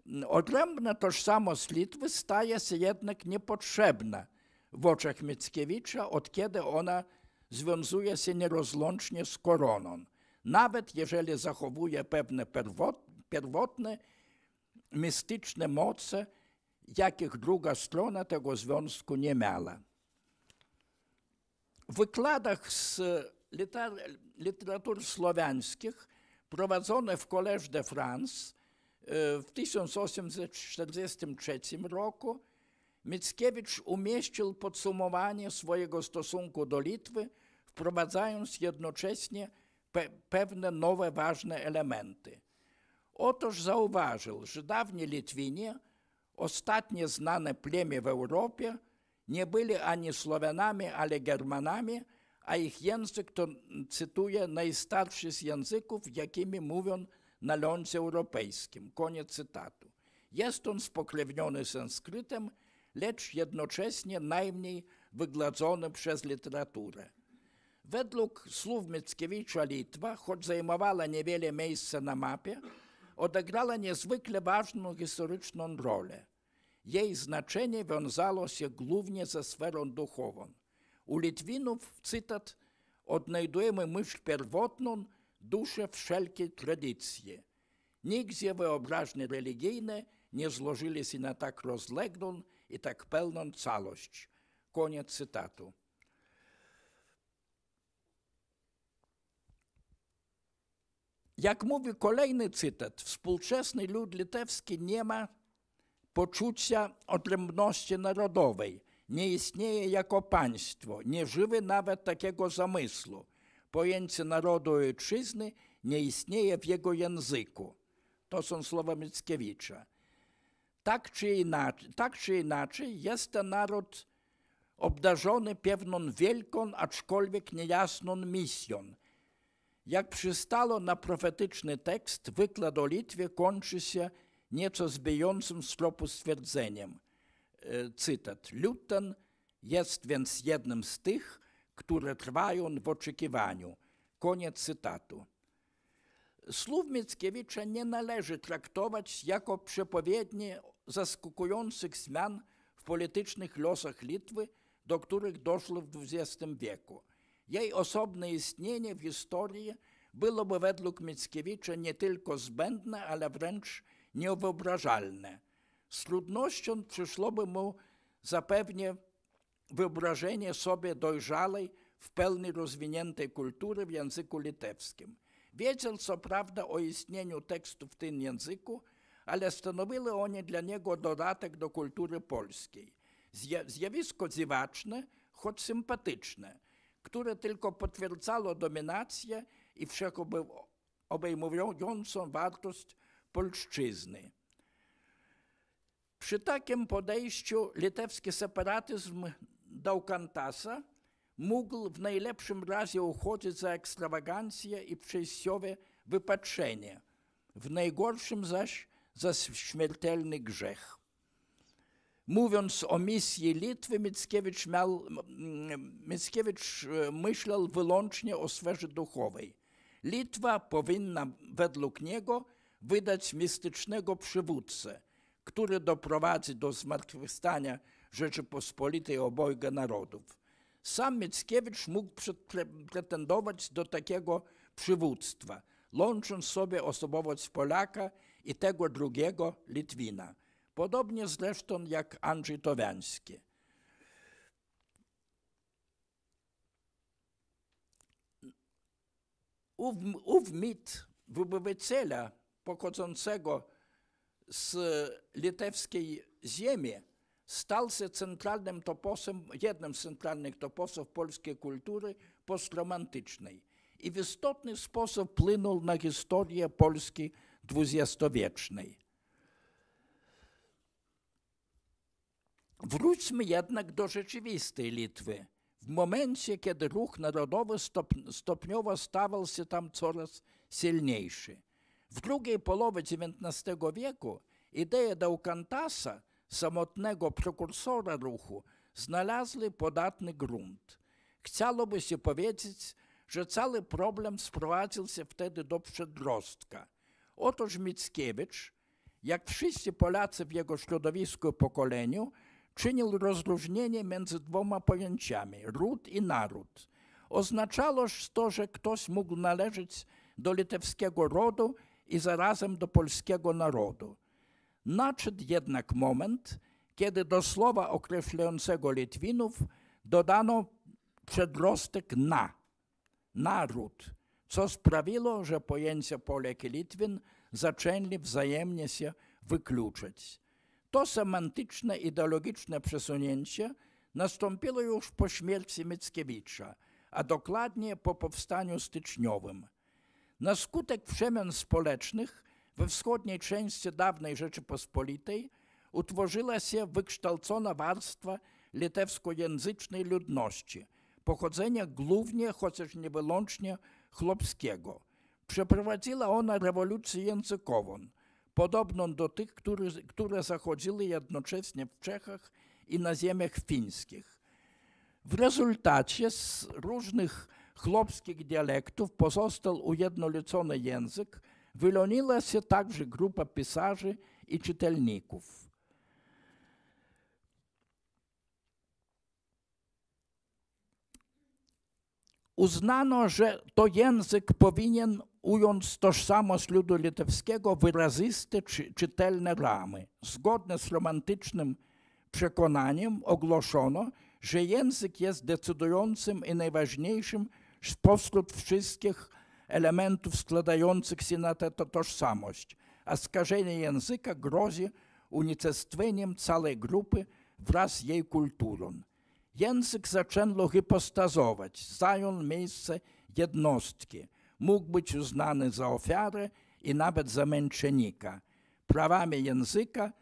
Mm, Odrębna tożsamość Litwy staje się jednak niepotrzebna w oczach Mickiewicza, od kiedy ona związuje się nierozłącznie z koroną. Nawet jeżeli zachowuje pewne pierwotne, mistyczne moce, jakich druga strona tego związku nie miała wykładach z e, liter, literatur słowiańskich prowadzonych w Collège de France e, w 1843 roku Mickiewicz umieścił podsumowanie swojego stosunku do Litwy, wprowadzając jednocześnie pe pewne nowe ważne elementy. Otóż zauważył, że dawni Litwini, ostatnie znane plemię w Europie, nie byli ani Słowianami, ani Germanami, a ich język to, cytuję, najstarszy z języków, jakimi mówią na lądzie europejskim. Koniec cytatu. Jest on spokrewniony sanskrytem, lecz jednocześnie najmniej wygladzony przez literaturę. Według słów Mickiewicza Litwa, choć zajmowała niewiele miejsca na mapie, odegrała niezwykle ważną historyczną rolę. Jej znaczenie wiązało się głównie ze sferą duchową. U Litwinów, cytat, odnajdujemy myśl pierwotną, duszę wszelkie tradycje. Nigdzie wyobraźnie religijne nie złożyli się na tak rozległą i tak pełną całość. Koniec cytatu. Jak mówi kolejny cytat, współczesny lud litewski nie ma poczucia odrębności narodowej. Nie istnieje jako państwo, nie żywy nawet takiego zamysłu. Pojęcie narodu i ojczyzny nie istnieje w jego języku. To są słowa Mickiewicza. Tak czy, inaczej, tak czy inaczej, jest ten naród obdarzony pewną wielką, aczkolwiek niejasną misją. Jak przystało na profetyczny tekst, wykład o Litwie kończy się nieco zbijącym z stwierdzeniem. E, cytat. Luton jest więc jednym z tych, które trwają w oczekiwaniu. Koniec cytatu. Słów Mickiewicza nie należy traktować jako przepowiednie zaskakujących zmian w politycznych losach Litwy, do których doszło w XX wieku. Jej osobne istnienie w historii byłoby według Mickiewicza nie tylko zbędne, ale wręcz niewyobrażalne. Z trudnością przyszłoby mu zapewnie wyobrażenie sobie dojrzalej, w pełni rozwiniętej kultury w języku litewskim. Wiedział co prawda o istnieniu tekstu w tym języku, ale stanowiły oni dla niego dodatek do kultury polskiej. Zjawisko dziwaczne, choć sympatyczne, które tylko potwierdzało dominację i wszechobejmującą wartość polszczyzny. Przy takim podejściu litewski separatyzm Daukantasa mógł w najlepszym razie uchodzić za ekstrawagancję i przejściowe wypatrzenie, w najgorszym zaś za śmiertelny grzech. Mówiąc o misji Litwy, Mickiewicz, miał, Mickiewicz e, myślał wyłącznie o sferze duchowej. Litwa powinna według niego wydać mistycznego przywódcę, który doprowadzi do zmartwychwstania Rzeczypospolitej obojga narodów. Sam Mickiewicz mógł pretendować do takiego przywództwa, łącząc sobie osobowość Polaka i tego drugiego Litwina. Podobnie zresztą jak Andrzej Towiański. Ów, ów mit wybawiciela pochodzącego z litewskiej ziemi stał się centralnym toposem, jednym z centralnych toposów polskiej kultury postromantycznej i w istotny sposób płynął na historię Polski dwudziestowiecznej. Wróćmy jednak do rzeczywistej Litwy. W momencie, kiedy ruch narodowy stopniowo stawał się tam coraz silniejszy. W drugiej połowie XIX wieku ideje Daukantasa, samotnego prekursora ruchu, znalazły podatny grunt. Chciałoby się powiedzieć, że cały problem sprowadził się wtedy do przedrostka. Otóż Mickiewicz, jak wszyscy Polacy w jego środowisku i pokoleniu, czynił rozróżnienie między dwoma pojęciami – ród i naród. Oznaczało to, że ktoś mógł należeć do litewskiego rodu i zarazem do polskiego narodu. Nadszedł jednak moment, kiedy do słowa określającego Litwinów dodano przedrostek na, naród, co sprawiło, że pojęcia Polek i Litwin zaczęli wzajemnie się wykluczać. To semantyczne, ideologiczne przesunięcie nastąpiło już po śmierci Mickiewicza, a dokładnie po powstaniu styczniowym – na skutek przemian społecznych we wschodniej części dawnej Rzeczypospolitej utworzyła się wykształcona warstwa litewskojęzycznej ludności, pochodzenia głównie, chociaż nie wyłącznie, chlopskiego. Przeprowadziła ona rewolucję językową, podobną do tych, które, które zachodziły jednocześnie w Czechach i na ziemiach fińskich. W rezultacie z różnych chlubskich dialektów pozostał ujednolicony język, wyloniła się także grupa pisarzy i czytelników. Uznano, że to język powinien ująć tożsamość ludu litewskiego wyraziste, czy, czytelne ramy. Zgodnie z romantycznym przekonaniem ogłoszono, że język jest decydującym i najważniejszym spośród wszystkich elementów składających się na tę tożsamość, a skażenie języka grozi unicestwieniem całej grupy wraz z jej kulturą. Język zaczęło hipostazować, zajął miejsce jednostki, mógł być uznany za ofiarę i nawet za męczennika. Prawami języka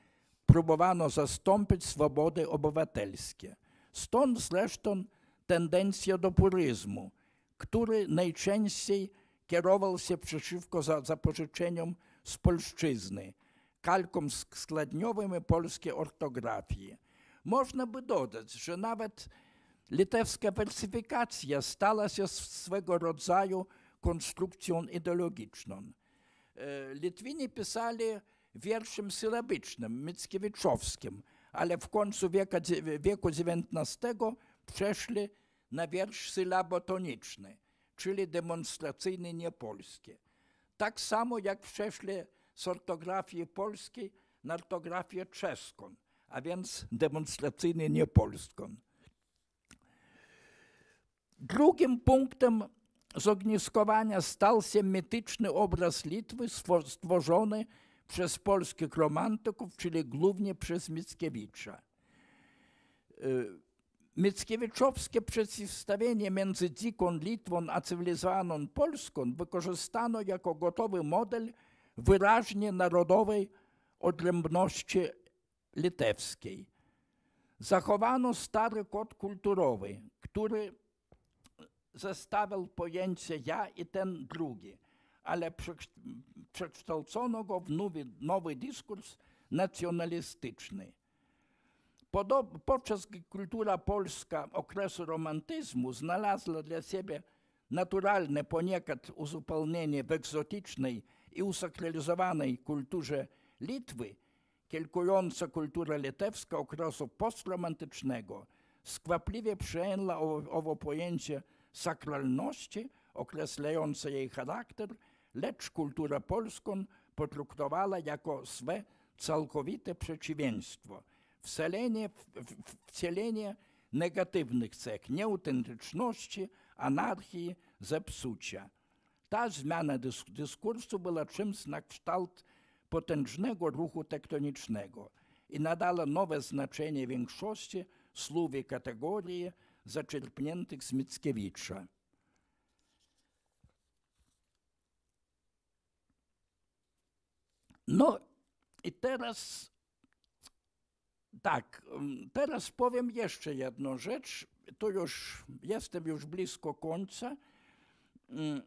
próbowano zastąpić swobody obywatelskie. Stąd zresztą tendencja do puryzmu, który najczęściej kierował się przeciwko za, zapożyczeniom z polszczyzny, kalkom składniowym i polskiej ortografii. Można by dodać, że nawet litewska wersyfikacja stała się swego rodzaju konstrukcją ideologiczną. E, Litwini pisali wierszem sylabicznym, Mickiewiczowskim, ale w końcu wieka, wieku XIX przeszli na wiersz sylabotoniczny, czyli demonstracyjny niepolskie. Tak samo jak przeszli z ortografii polskiej na ortografię czeską, a więc demonstracyjny niepolską. Drugim punktem zogniskowania stał się mityczny obraz Litwy stworzony przez polskich romantyków, czyli głównie przez Mickiewicza. Y, Mickiewiczowskie przeciwstawienie między dziką Litwą a cywilizowaną Polską wykorzystano jako gotowy model wyraźnie narodowej odrębności litewskiej. Zachowano stary kod kulturowy, który zestawiał pojęcie ja i ten drugi, ale przekształcono go w nowy, nowy dyskurs nacjonalistyczny. Podob, podczas gdy kultura polska okresu romantyzmu znalazła dla siebie naturalne poniekąd uzupełnienie w egzotycznej i usakralizowanej kulturze Litwy, kilkująca kultura litewska okresu postromantycznego skwapliwie przejęła owo, owo pojęcie sakralności, określające jej charakter, lecz kultura polską potraktowała jako swe całkowite przeciwieństwo – wcelenie wcielenie negatywnych cech, nieautentyczności, anarchii, zepsucia. Ta zmiana dysk dyskursu była czymś na kształt potężnego ruchu tektonicznego i nadala nowe znaczenie większości słów i kategorii zaczerpniętych z Mickiewicza. No i teraz tak, teraz powiem jeszcze jedną rzecz. Tu już jestem już blisko końca. Mm,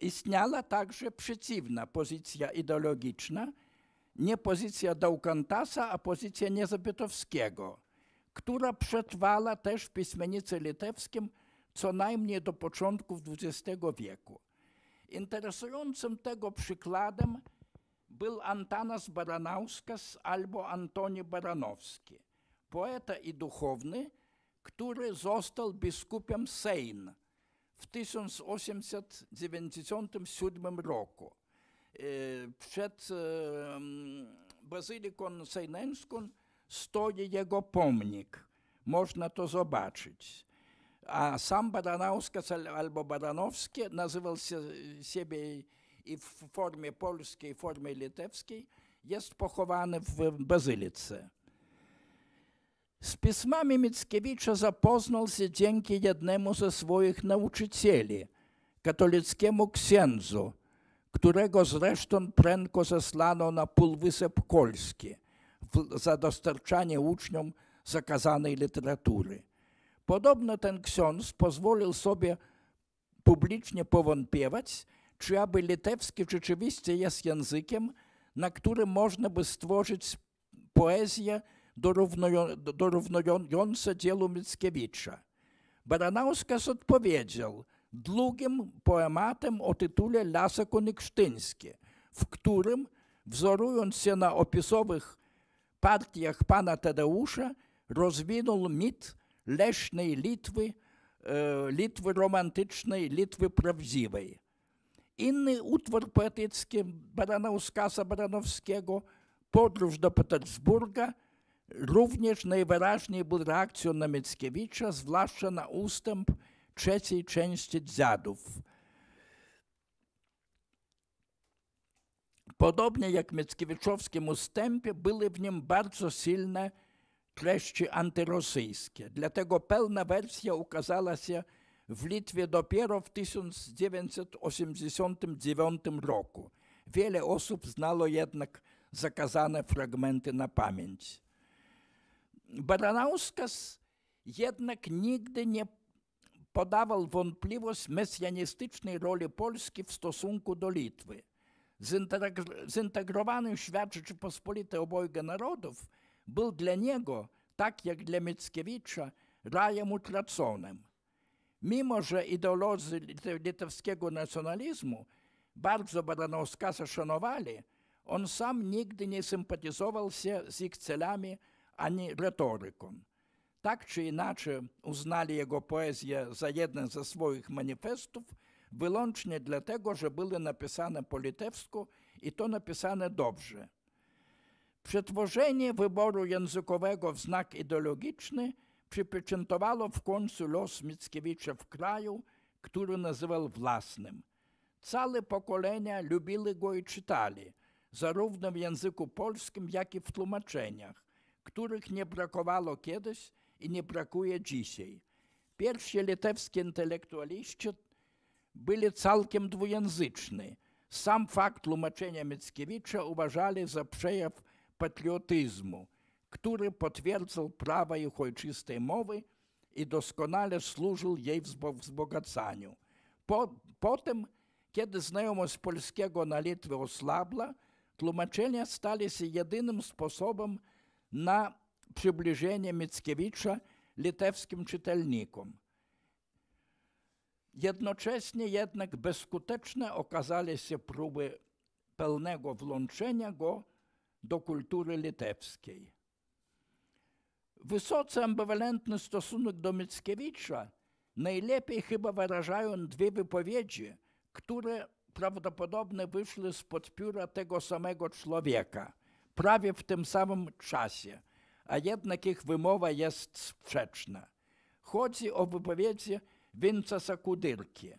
istniała także przeciwna pozycja ideologiczna, nie pozycja Daukantasa, a pozycja Niezabytowskiego, która przetrwała też w piśmienicy litewskim co najmniej do początków XX wieku. Interesującym tego przykładem был Антанас Баранаускас альбо Антони Барановски, poeta i duchowny, który został biskupem Sejn w 1897 roku. Przed bazyliką sejneńską stoi jego pomnik. Można to zobaczyć. A sam Baranauskas albo Baranowski nazywał siebie i w formie polskiej, i w formie litewskiej, jest pochowany w Bazylice. Z pismami Mickiewicza zapoznał się dzięki jednemu ze swoich nauczycieli, katolickiemu księdzu, którego zresztą prędko zesłano na Półwysep Kolski za dostarczanie uczniom zakazanej literatury. Podobno ten ksiądz pozwolił sobie publicznie powątpiewać, czy aby litewski rzeczywiście jest językiem, na którym można by stworzyć poezję dorównującą dzielu Mickiewicza. Baranauskas odpowiedział długim poematem o tytule Lasa Koniksztyński, w którym, wzorując się na opisowych partiach pana Tadeusza, rozwinął mit leśnej Litwy, e, Litwy romantycznej, Litwy prawdziwej. Inny utwór poetycki Baranauskasa Baranowskiego, Podróż do Petersburga, również najwyraźniej był reakcją na Mickiewicza, zwłaszcza na ustęp trzeciej części dziadów. Podobnie jak w Mickiewiczowskim ustępie, były w nim bardzo silne treści antyrosyjskie. Dlatego pełna wersja ukazała się w Litwie dopiero w 1989 roku. Wiele osób znało jednak zakazane fragmenty na pamięć. Baranauskas jednak nigdy nie podawał wątpliwość mesjanistycznej roli Polski w stosunku do Litwy. Zintegrowany świat Rzeczypospolitej obojga narodów był dla niego, tak jak dla Mickiewicza, rajem utraconym mimo że ideolodzy litewskiego nacjonalizmu bardzo Baranowskasa szanowali, on sam nigdy nie sympatyzował się z ich celami ani retoryką. Tak czy inaczej uznali jego poezję za jeden ze swoich manifestów wyłącznie dlatego, że były napisane po litewsku i to napisane dobrze. Przetworzenie wyboru językowego w znak ideologiczny – przypieczętowało w końcu los Mickiewicza w kraju, który nazywał własnym. Całe pokolenia lubili go i czytali, zarówno w języku polskim, jak i w tłumaczeniach, których nie brakowało kiedyś i nie brakuje dzisiaj. Pierwsi litewscy intelektualiści byli całkiem dwujęzyczni. Sam fakt tłumaczenia Mickiewicza uważali za przejaw patriotyzmu – który potwierdzał prawa ich ojczystej mowy i doskonale służył jej wzbogacaniu. Po, potem, kiedy znajomość polskiego na Litwie osłabła, tłumaczenia stali się jedynym sposobem na przybliżenie Mickiewicza litewskim czytelnikom. Jednocześnie jednak bezskuteczne okazały się próby pełnego włączenia go do kultury litewskiej. Wysoce ambiwalentny stosunek do Mickiewicza najlepiej chyba wyrażają dwie wypowiedzi, które prawdopodobnie wyszły pod pióra tego samego człowieka, prawie w tym samym czasie, a jednak ich wymowa jest sprzeczna. Chodzi o wypowiedzi Wincasa Kudyrki,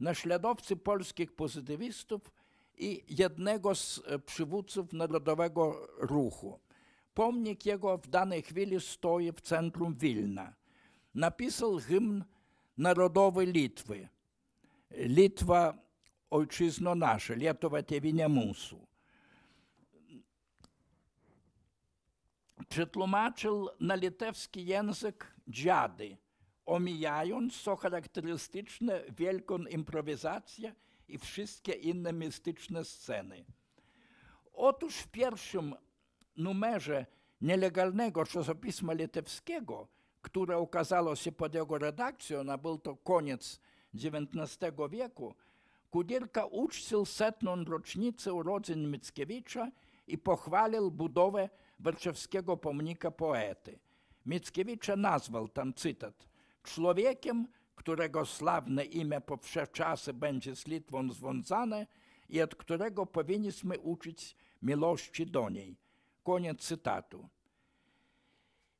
naśladowcy polskich pozytywistów i jednego z przywódców narodowego ruchu. Pomnik jego w danej chwili stoi w centrum Wilna. Napisał hymn narodowy Litwy. Litwa ojczyzno nasze, Lietuvą tėvinė mūsų. Przetłumaczył na litewski język dziady, omijając co charakterystyczne wielką improwizację i wszystkie inne mistyczne sceny. Otóż w pierwszym numerze nielegalnego czasopisma litewskiego, które ukazało się pod jego redakcją, a był to koniec XIX wieku, Kudirka uczcił setną rocznicę urodzin Mickiewicza i pochwalił budowę warszawskiego pomnika poety. Mickiewicza nazwał tam, cytat, człowiekiem, którego sławne imię po czasy będzie z Litwą związane i od którego powinniśmy uczyć miłości do niej. Koniec cytatu.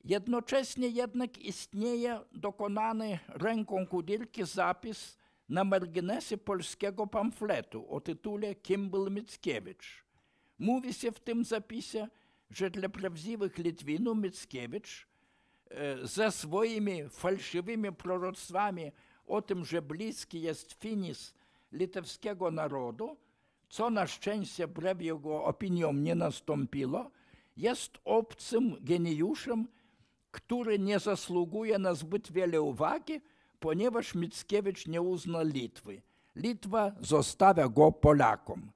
Jednocześnie jednak istnieje dokonany ręką kudirki zapis na marginesie polskiego pamfletu o tytule Kim był Mickiewicz. Mówi się w tym zapisie, że dla prawdziwych Litwinów Mickiewicz e, ze swoimi fałszywymi proroctwami o tym, że bliski jest finis litewskiego narodu, co na szczęście wbrew jego opiniom nie nastąpiło, jest obcym geniuszem, który nie zasługuje na zbyt wiele uwagi, ponieważ Mickiewicz nie uzna Litwy. Litwa zostawia go Polakom.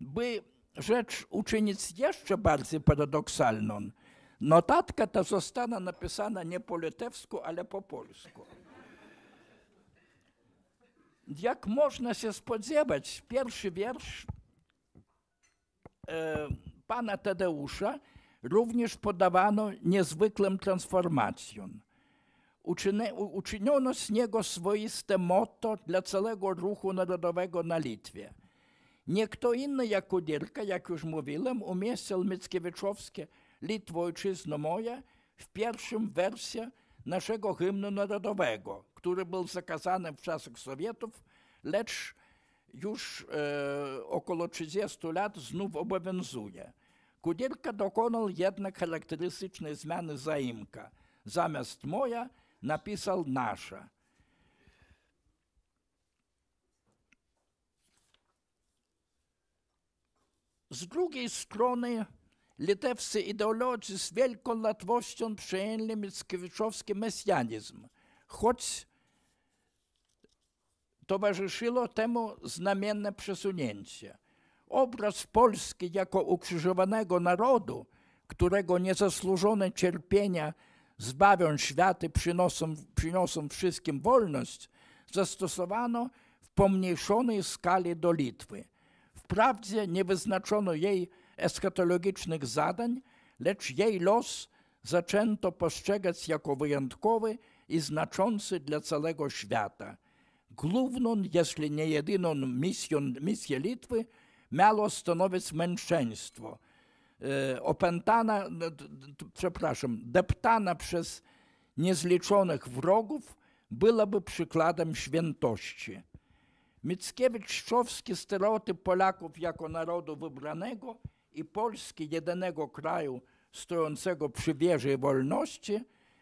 By rzecz uczynić jeszcze bardziej paradoksalną, notatka ta została napisana nie po litewsku, ale po polsku. Jak można się spodziewać, pierwszy wiersz e, pana Tadeusza również podawano niezwykłym transformacjom. Uczyniono z niego swoiste motto dla całego ruchu narodowego na Litwie. Nie kto inny jak Kudirka, jak już mówiłem, umieścił Mickiewiczowskie Litwo Ojczyzno Moja w pierwszym wersie naszego hymnu narodowego, który był zakazany w czasach Sowietów, lecz już e, około 30 lat znów obowiązuje. Kudirka dokonał jednak charakterystycznej zmiany zaimka. Zamiast moja napisał nasza. Z drugiej strony litewscy ideolodzy z wielką łatwością przejęli mickiewiczowski mesjanizm, choć towarzyszyło temu znamienne przesunięcie – obraz Polski jako ukrzyżowanego narodu, którego niezasłużone cierpienia zbawią światy, przynoszą, przyniosą wszystkim wolność, zastosowano w pomniejszonej skali do Litwy. Wprawdzie nie wyznaczono jej eschatologicznych zadań, lecz jej los zaczęto postrzegać jako wyjątkowy i znaczący dla całego świata. Główną, jeśli nie jedyną misją, misję Litwy – Miało stanowić męczeństwo. E, opętana, no, przepraszam, deptana przez niezliczonych wrogów byłaby przykładem świętości. Mickiewicz-Szczowski stereotyp Polaków jako narodu wybranego i Polski jedynego kraju stojącego przy wierze i wolności,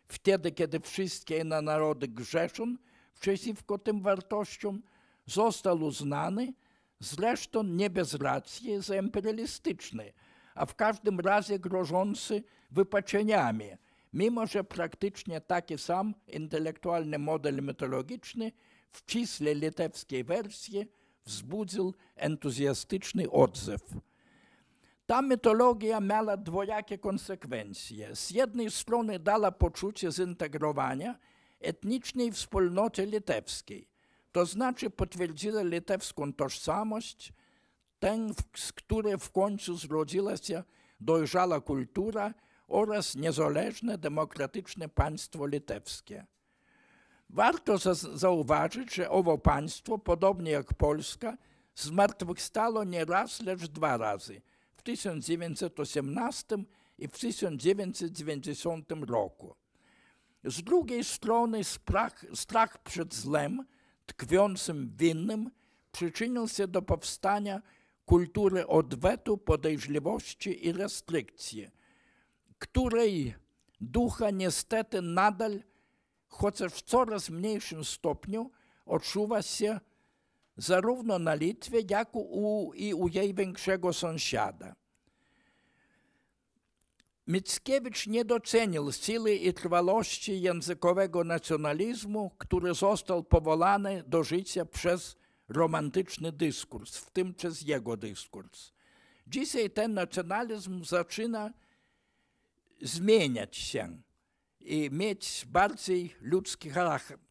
wtedy kiedy wszystkie inne narody grzeszą przeciwko tym wartościom, został uznany zresztą nie bez racji jest imperialistyczny, a w każdym razie grożący wypaczeniami, mimo że praktycznie taki sam intelektualny model mitologiczny w числе litewskiej wersji wzbudził entuzjastyczny odzew. Ta mitologia miała dwojakie konsekwencje. Z jednej strony dała poczucie zintegrowania etnicznej wspólnoty litewskiej, to znaczy potwierdziła litewską tożsamość, tę, z której w końcu zrodziła się dojrzała kultura oraz niezależne demokratyczne państwo litewskie. Warto zauważyć, że owo państwo, podobnie jak Polska, zmartwychwstało nie raz, lecz dwa razy w 1918 i w 1990 roku. Z drugiej strony strach, strach przed złem tkwiącym winnym przyczynił się do powstania kultury odwetu, podejrzliwości i restrykcji, której ducha niestety nadal, chociaż w coraz mniejszym stopniu, odczuwa się zarówno na Litwie, jak i u jej większego sąsiada. Mickiewicz nie docenił siły i trwałości językowego nacjonalizmu, który został powołany do życia przez romantyczny dyskurs, w tym przez jego dyskurs. Dzisiaj ten nacjonalizm zaczyna zmieniać się i mieć bardziej ludzki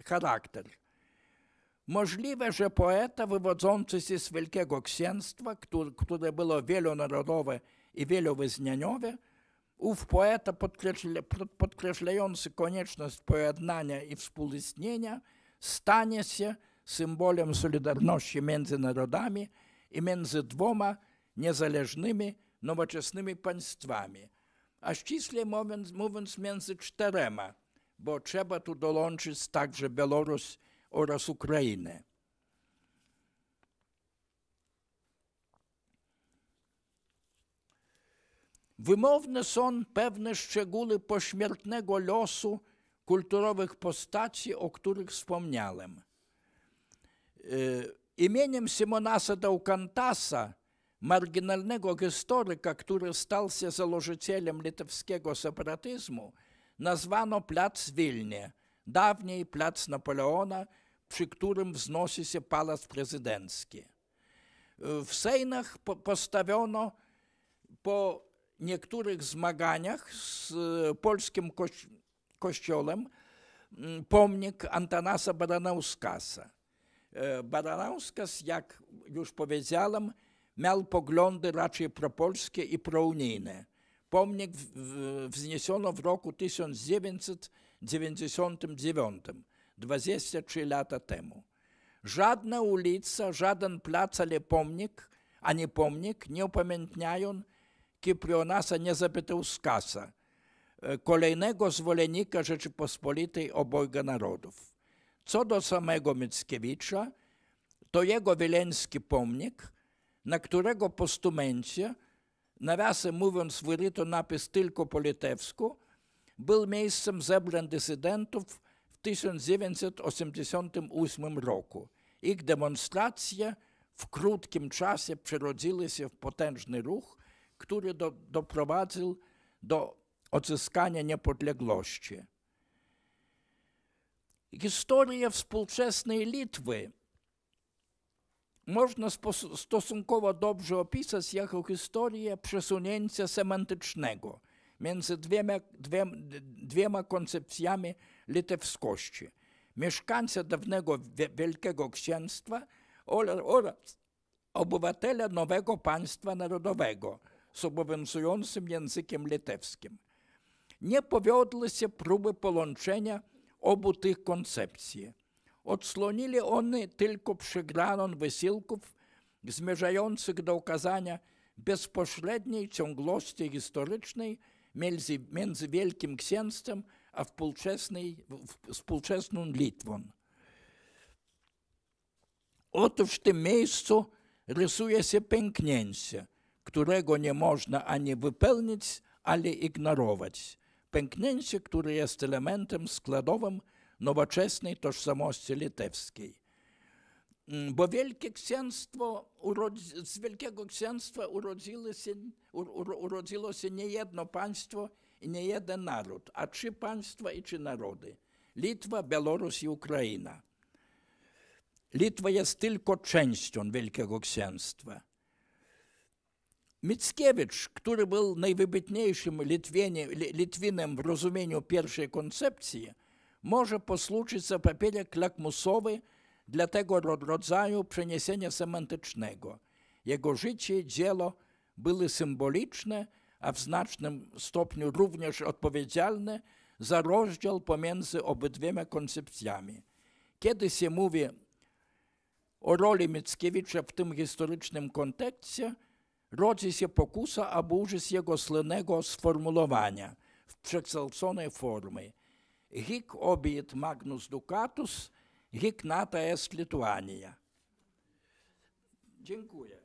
charakter. Możliwe, że poeta wywodzący się z Wielkiego Księstwa, które było wielonarodowe i wielowyznaniowe, Ów poeta podkreślający konieczność pojednania i współistnienia stanie się symbolem solidarności między narodami i między dwoma niezależnymi, nowoczesnymi państwami, a ściśle mówiąc, mówiąc między czterema, bo trzeba tu dołączyć także Białoruś oraz Ukrainę. Wymowne są pewne szczegóły pośmiertnego losu kulturowych postaci, o których wspomniałem. Y, imieniem Simonasa Daukantasa, marginalnego historyka, który stał się założycielem litewskiego separatyzmu, nazwano plac Wilnie, dawniej plac Napoleona, przy którym wznosi się pałac prezydencki. Y, w Sejnach postawiono po niektórych zmaganiach z e, polskim kościołem mm, pomnik Antanasa Baranauskasa. E, Baranauskas, jak już powiedziałem, miał poglądy raczej propolskie i prounijne. Pomnik wzniesiono w roku 1999, 23 lata temu. Żadna ulica, żaden plac, ale pomnik, ani pomnik nie upamiętniają Kiprionasa Niezapytauskasa, e, kolejnego zwolennika Rzeczypospolitej obojga narodów. Co do samego Mickiewicza, to jego wileński pomnik, na którego postumencie, nawiasem mówiąc, wyryto napis tylko po litewsku, był miejscem zebrań dysydentów w 1988 roku. Ich demonstracje w krótkim czasie przerodziły się w potężny ruch, który do, doprowadził do odzyskania niepodległości. Historię współczesnej Litwy można stosunkowo dobrze opisać jako historię przesunięcia semantycznego między dwiema, dwiema, dwiema koncepcjami litewskości. Mieszkańcy dawnego Wielkiego Księstwa oraz obywatele nowego państwa narodowego – z obowiązującym językiem litewskim. Nie powiodły się próby połączenia obu tych koncepcji. Odslonili one tylko przegraną wysiłków zmierzających do okazania bezpośredniej ciągłości historycznej między, Wielkim Księstwem a współczesną Litwą. Otóż w tym miejscu rysuje się pęknięcie, którego nie można ani wypełnić, ani ignorować. Pęknięcie, które jest elementem składowym nowoczesnej tożsamości litewskiej. Mm, bo wielkie księstwo, z wielkiego księstwa urodziło się, urodziło się nie jedno państwo i nie jeden naród, a trzy państwa i trzy narody. Litwa, Białoruś i Ukraina. Litwa jest tylko częścią Wielkiego Księstwa. Mickiewicz, który był najwybitniejszym Litwienie, Litwinem w rozumieniu pierwszej koncepcji, może posłużyć za papierek lakmusowy dla tego rodzaju przeniesienia semantycznego. Jego życie i dzieło były symboliczne, a w znacznym stopniu również odpowiedzialne za rozdział pomiędzy obydwiema koncepcjami. Kiedy się mówi o roli Mickiewicza w tym historycznym kontekście, rodzi się pokusa, aby użyć jego słynnego sformułowania w przekształconej formie. Hic obiet magnus ducatus, hic nata est Lituania. Dziękuję.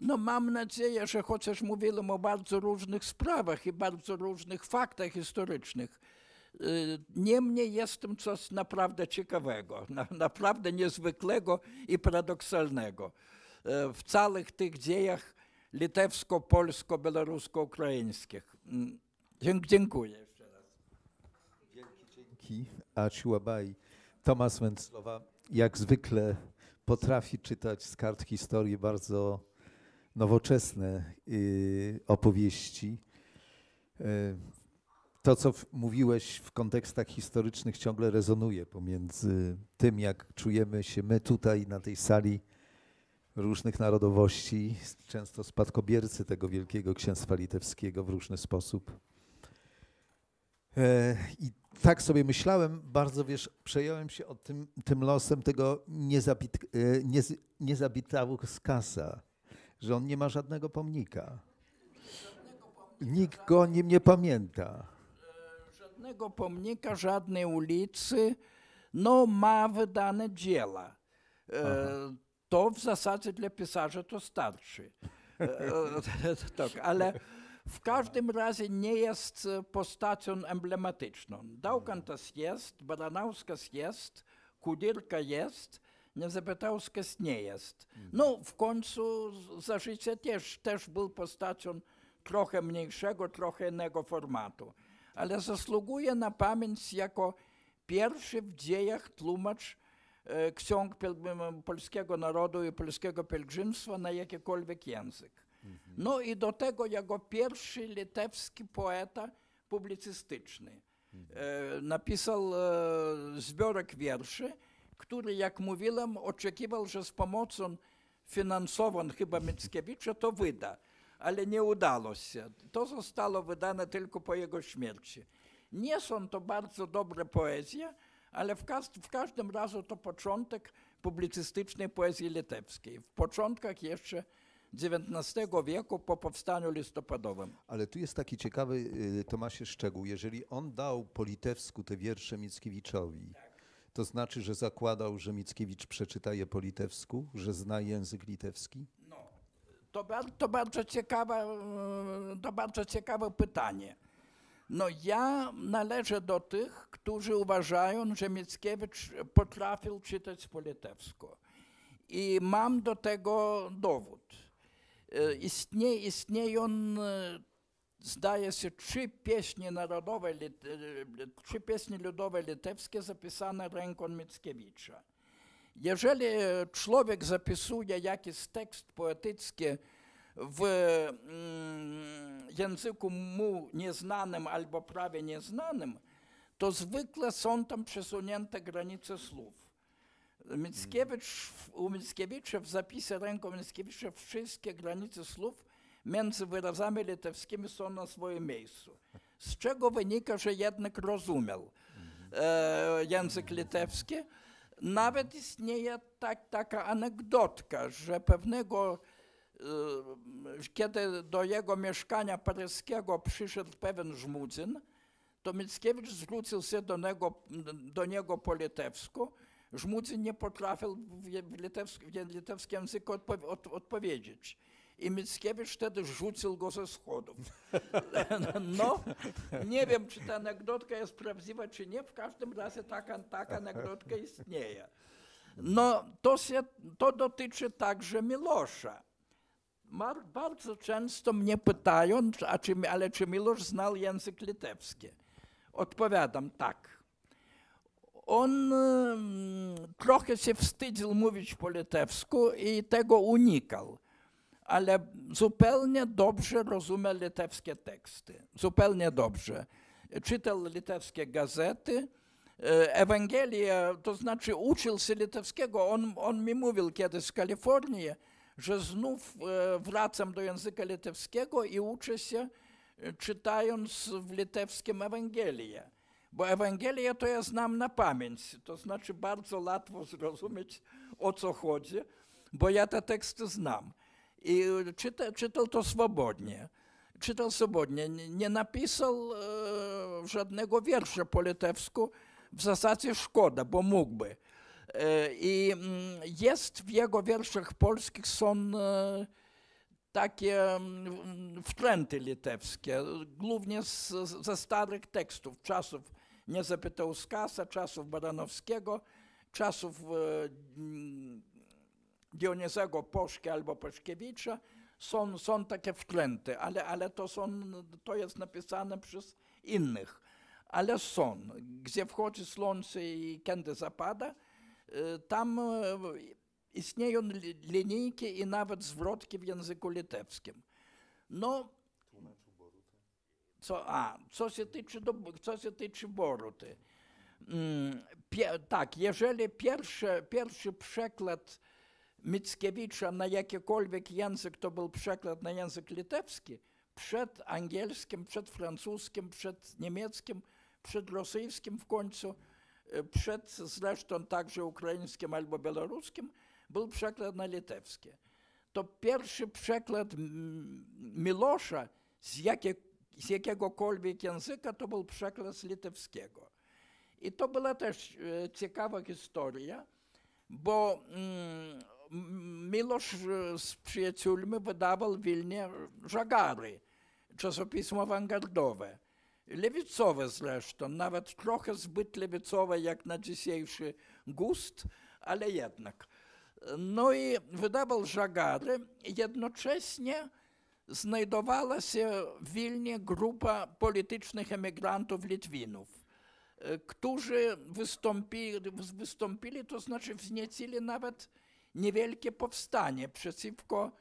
No mam nadzieję, że chociaż mówiłem o bardzo różnych sprawach i bardzo różnych faktach historycznych, y, Niemniej jestem coś naprawdę ciekawego, naprawdę niezwykłego i paradoksalnego. Y, w całych tych dziejach litewsko polsko belarusko ukraińskich mm, Dziękuję jeszcze raz. Wielki dzięki. Aciłabaj. Tomasz Węclowa jak zwykle potrafi czytać z kart historii bardzo nowoczesne y, opowieści. Y, to, co mówiłeś w kontekstach historycznych, ciągle rezonuje pomiędzy tym, jak czujemy się my tutaj na tej sali różnych narodowości, często spadkobiercy tego wielkiego księstwa litewskiego w różny sposób. E, I tak sobie myślałem, bardzo wiesz, przejąłem się od tym, tym losem tego niezabit, e, nie, niezabitałych skasa, że on nie ma żadnego pomnika. Nikt go o nim nie pamięta. Żadnego pomnika, żadnej ulicy. No, ma wydane dzieła. E, to w zasadzie dla pisarza to starczy. E, e, tak, ale w każdym razie nie jest e, postacią emblematyczną. Daukant jest, Baranowskas jest, Kudirka jest, nie zapytał, skąd nie jest. Mhm. No, w końcu za życie też, też był postacią trochę mniejszego, trochę innego formatu. Ale zasługuje na pamięć jako pierwszy w dziejach tłumacz e, ksiąg polskiego narodu i polskiego pielgrzymstwa na jakikolwiek język. Mhm. No i do tego jego pierwszy litewski poeta publicystyczny. Mhm. E, napisał e, zbiorek wierszy, który, jak mówiłem, oczekiwał, że z pomocą finansową chyba Mickiewicza to wyda, ale nie udało się. To zostało wydane tylko po jego śmierci. Nie są to bardzo dobre poezje, ale w, w każdym razie to początek publicystycznej poezji litewskiej. W początkach jeszcze XIX wieku po powstaniu listopadowym. Ale tu jest taki ciekawy, y, Tomasie, szczegół. Jeżeli on dał po litewsku te wiersze Mickiewiczowi, tak to znaczy, że zakładał, że Mickiewicz przeczyta je po litewsku, że zna język litewski? No, to, to, bardzo, ciekawe, to bardzo ciekawe pytanie. No ja należę do tych, którzy uważają, że Mickiewicz potrafił czytać po litewsku. I mam do tego dowód. E, Istnieje, istnieją e, zdaje się, trzy pieśnie narodowe, e, trzy pieśnie ludowe litewskie zapisane ręką Mickiewicza. Jeżeli człowiek zapisuje jakiś tekst poetycki w mm, języku mu nieznanym albo prawie nieznanym, to zwykle są tam przesunięte granice słów. Mickiewicz, u Mickiewicza w zapisie ręką Mickiewicza wszystkie granice słów między wyrazami litewskimi są na swoim miejscu. Z czego wynika, że jednak rozumiał e, język litewski. Nawet istnieje tak, taka anegdotka, że pewnego, e, kiedy do jego mieszkania paryskiego przyszedł pewien Żmudzyn, to Mickiewicz zwrócił się do niego, do niego po litewsku. Żmudzyn nie potrafił w litewskim, w litewskim języku odpo, od, odpowiedzieć i Mickiewicz wtedy rzucił go ze schodów. No, nie wiem, czy ta anegdotka jest prawdziwa, czy nie, w każdym razie taka, taka anegdotka istnieje. No, to, się, to dotyczy także Milosza. Mar bardzo często mnie pytają, a czy, ale czy Milosz znał język litewski? Odpowiadam tak. On mm, trochę się wstydził mówić po litewsku i tego unikał ale zupełnie dobrze rozumie litewskie teksty. Zupełnie dobrze. Czytał litewskie gazety, e, Ewangelię, to znaczy uczył się litewskiego. On, on mi mówił kiedyś z Kalifornii, że znów e, wracam do języka litewskiego i uczę się e, czytając w litewskim Ewangelię. Bo Ewangelię to ja znam na pamięć, to znaczy bardzo łatwo zrozumieć, o co chodzi, bo ja te teksty znam. I e, czytał, czytał to swobodnie. Czytał swobodnie. Nie napisał e, żadnego wiersza po litewsku. W zasadzie szkoda, bo mógłby. E, I mm, jest w jego wierszach polskich są takie mm, wtręty litewskie, głównie z, ze starych tekstów, czasów Niezapytałskasa, czasów Baranowskiego, czasów Dionizego Poszki albo Poszkiewicza, są, są takie wklęty, ale, ale to, są, to jest napisane przez innych. Ale są. Gdzie wchodzi słońce i kiedy zapada, y, tam y, istnieją linijki i nawet zwrotki w języku litewskim. No, co, a, co się tyczy, do, co się tyczy Boruty. Mm, pie, tak, jeżeli pierwszy, pierwszy przekład Mickiewicza na jakikolwiek język, to był przeklad na język litewski, przed angielskim, przed francuskim, przed niemieckim, przed rosyjskim w końcu, e, przed zresztą także ukraińskim albo białoruskim, był przeklad na litewski. To pierwszy przeklad Milosza z, jakie, z jakiegokolwiek języka to był przeklad z litewskiego. I to była też e, ciekawa historia, bo mm, Miloš e, z przyjaciółmi wydawał w Wilnie żagary, czasopismo awangardowe. Lewicowe zresztą, nawet trochę zbyt lewicowe jak na dzisiejszy gust, ale jednak. No i wydawał żagary, jednocześnie znajdowała się w Wilnie grupa politycznych emigrantów Litwinów, e, którzy wystąpili, wystąpili to znaczy wzniecili nawet niewielkie powstanie przeciwko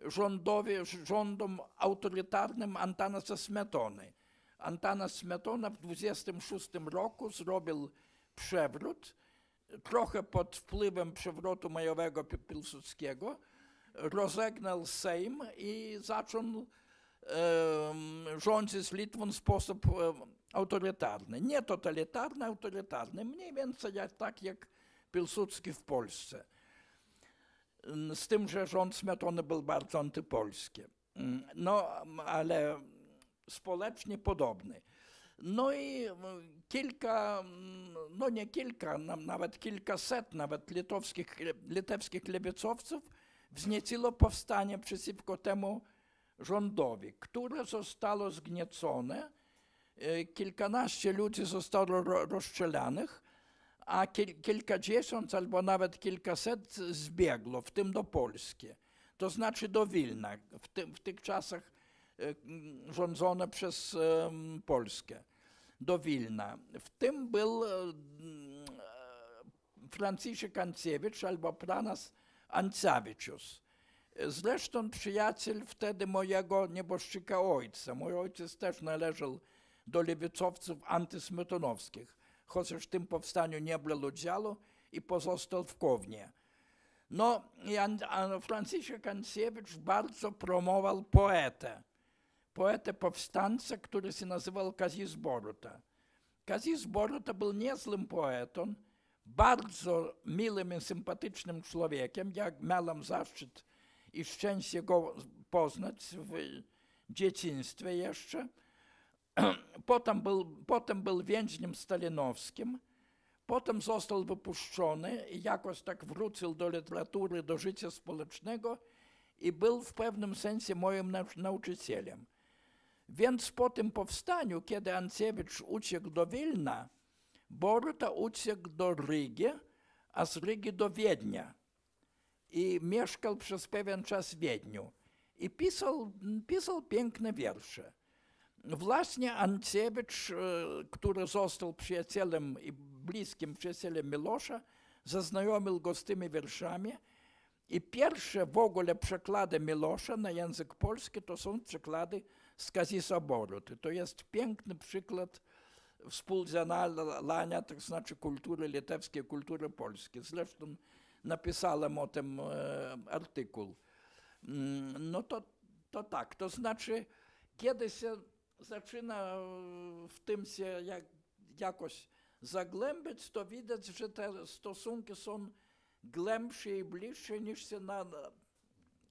rządowi, rządom autorytarnym Antanasa Smetony. Antanas Smetona w 26 roku zrobił przewrót, trochę pod wpływem przewrotu majowego Piłsudskiego, rozegnał Sejm i zaczął e, rządzić Litwą w sposób e, autorytarny. Nie totalitarny, autorytarny, mniej więcej tak jak Piłsudski w Polsce. Mm, z tym, że rząd Smetony był bardzo antypolski. Mm, no, mm, ale społecznie podobny. No i kilka, no nie kilka, nawet kilkaset nawet litewskich litewskich lewicowców wznieciło powstanie przeciwko temu rządowi, które zostało zgniecone. E, kilkanaście ludzi zostało rozstrzelanych, a kil, kilkadziesiąt albo nawet kilkaset zbiegło, w tym do Polski, to znaczy do Wilna. W, ty, w tych czasach e, rządzone przez e, Polskę, do Wilna. W tym był e, Franciszek Ancewicz albo Pranas Ancawiczus. Zresztą przyjaciel wtedy mojego nieboszczyka ojca. Mój ojciec też należał do lewicowców antysmytonowskich chociaż w tym powstaniu nie było udziału i pozostał w Kownie. No, Franciszek Anciewicz bardzo promował poetę, poetę powstanca, który się nazywał Kazis Boruta. Kazis Boruta był niezłym poetą, bardzo milym i sympatycznym człowiekiem. Ja miałem zaszczyt i szczęście go poznać w dzieciństwie jeszcze. Potem był, potem był więźniem stalinowskim, potem został wypuszczony i jakoś tak wrócił do literatury, do życia społecznego i był w pewnym sensie moim nauczycielem. Więc po tym powstaniu, kiedy Ancewicz uciekł do Wilna, Boruta uciekł do Rygi, a z Rygi do Wiednia. I mieszkał przez pewien czas w Wiedniu. I pisał, pisał piękne wiersze. Właśnie Ancewicz, e, który został przyjacielem i bliskim przyjacielem Milosza, zaznajomił go z tymi wierszami i pierwsze w ogóle przeklady Milosza na język polski to są przeklady z Kazisa To jest piękny przykład współdziałania, to tak znaczy kultury litewskiej, kultury polskiej. Zresztą napisałem o tym e, artykuł. Mm, no to, to tak, to znaczy kiedyś się zaczyna w tym się jak, jakoś zagłębić, to widać, że te stosunki są głębsze i bliższe niż się na,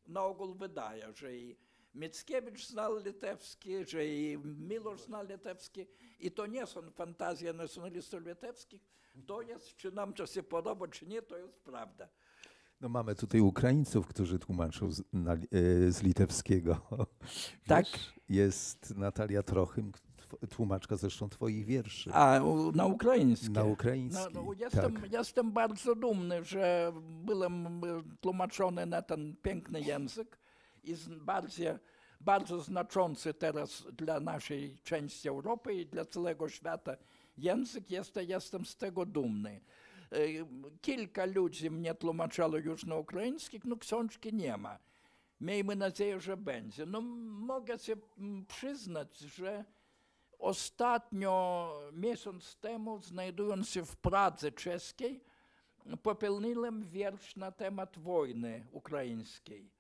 na ogół wydaje, że i Mickiewicz znał litewski, że i Milosz znał litewski i to nie są fantazje nacjonalistów litewskich, to jest, czy nam to się podoba, czy nie, to jest prawda. No mamy tutaj Ukraińców, którzy tłumaczą z, na, e, z litewskiego. Tak. Wiesz, jest Natalia Trochym, tłumaczka zresztą twoich wierszy. A, na ukraiński. Na ukraiński, no, no, jestem, tak. jestem bardzo dumny, że byłem e, tłumaczony na ten piękny język i bardzo, bardzo znaczący teraz dla naszej części Europy i dla całego świata język. Jest, jestem z tego dumny. E, kilka ludzi mnie tłumaczyło już na ukraińskich, no książki nie ma. Miejmy nadzieję, że będzie. No mogę się mm, przyznać, że ostatnio, miesiąc temu, znajdując się w Pradze czeskiej, popełniłem wiersz na temat wojny ukraińskiej.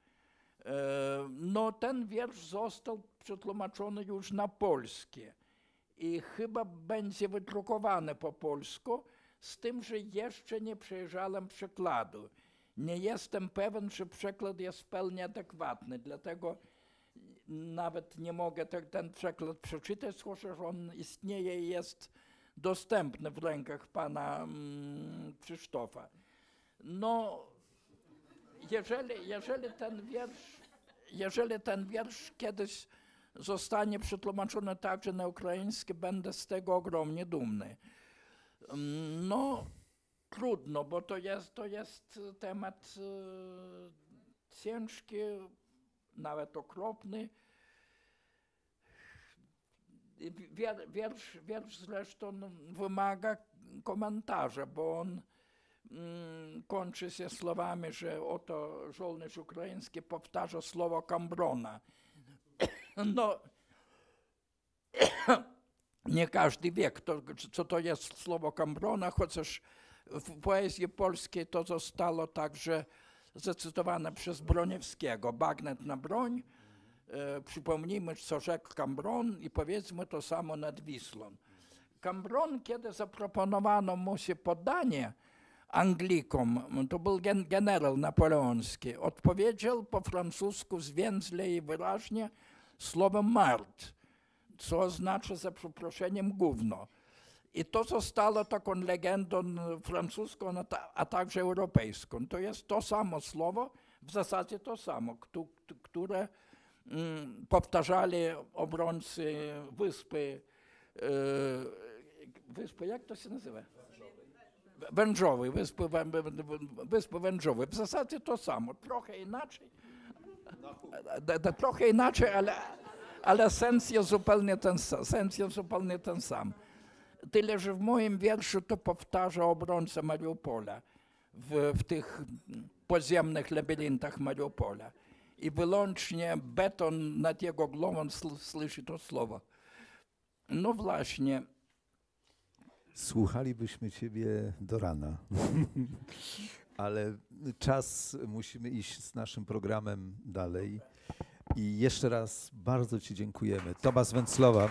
E, no ten wiersz został przetłumaczony już na polskie i chyba będzie wydrukowany po polsku z tym, że jeszcze nie przejrzałem przekładu. Nie jestem pewien, czy przekład jest w pełni adekwatny, dlatego nawet nie mogę ten przekład przeczytać, że on istnieje i jest dostępny w rękach pana mm, Krzysztofa. No, jeżeli, jeżeli, ten, wiersz, jeżeli ten wiersz kiedyś zostanie przetłumaczony także na ukraiński, będę z tego ogromnie dumny. Mm, no, trudno, bo to jest, to jest temat y, ciężki, nawet okropny. Wier, wiersz, wiersz zresztą wymaga komentarza, bo on mm, kończy się słowami, że oto żołnierz ukraiński powtarza słowo Kambrona. No, nie każdy wie, kto, co to jest słowo kambrona, chociaż w poezji polskiej to zostało także zacytowane przez Broniewskiego. Bagnet na broń. E, przypomnijmy, co rzekł Cambron i powiedzmy to samo nad Wisłą. Cambron, kiedy zaproponowano mu się podanie Anglikom, to był gen generał napoleoński, odpowiedział po francusku zwięźle i wyraźnie słowem mart co znaczy ze przeproszeniem gówno. I to zostało taką legendą francuską, no a także europejską. To jest to samo słowo, w zasadzie to samo, które mm, powtarzali obrońcy wyspy, yy, wyspy jak to się nazywa? Wężowej, wyspy, wyspy Wężowej. W zasadzie to samo, trochę inaczej, trochę inaczej, ale, ale sens jest zupełnie ten, sens jest zupełnie ten sam. Tyle, że w moim wierszu to powtarza obrońca Mariupola w, w tych podziemnych labiryntach Mariupola. I wyłącznie beton nad jego głową słyszy to słowo. No właśnie. Słuchalibyśmy Ciebie do rana, ale czas musimy iść z naszym programem dalej. I jeszcze raz bardzo Ci dziękujemy. Tomasz Węclowa.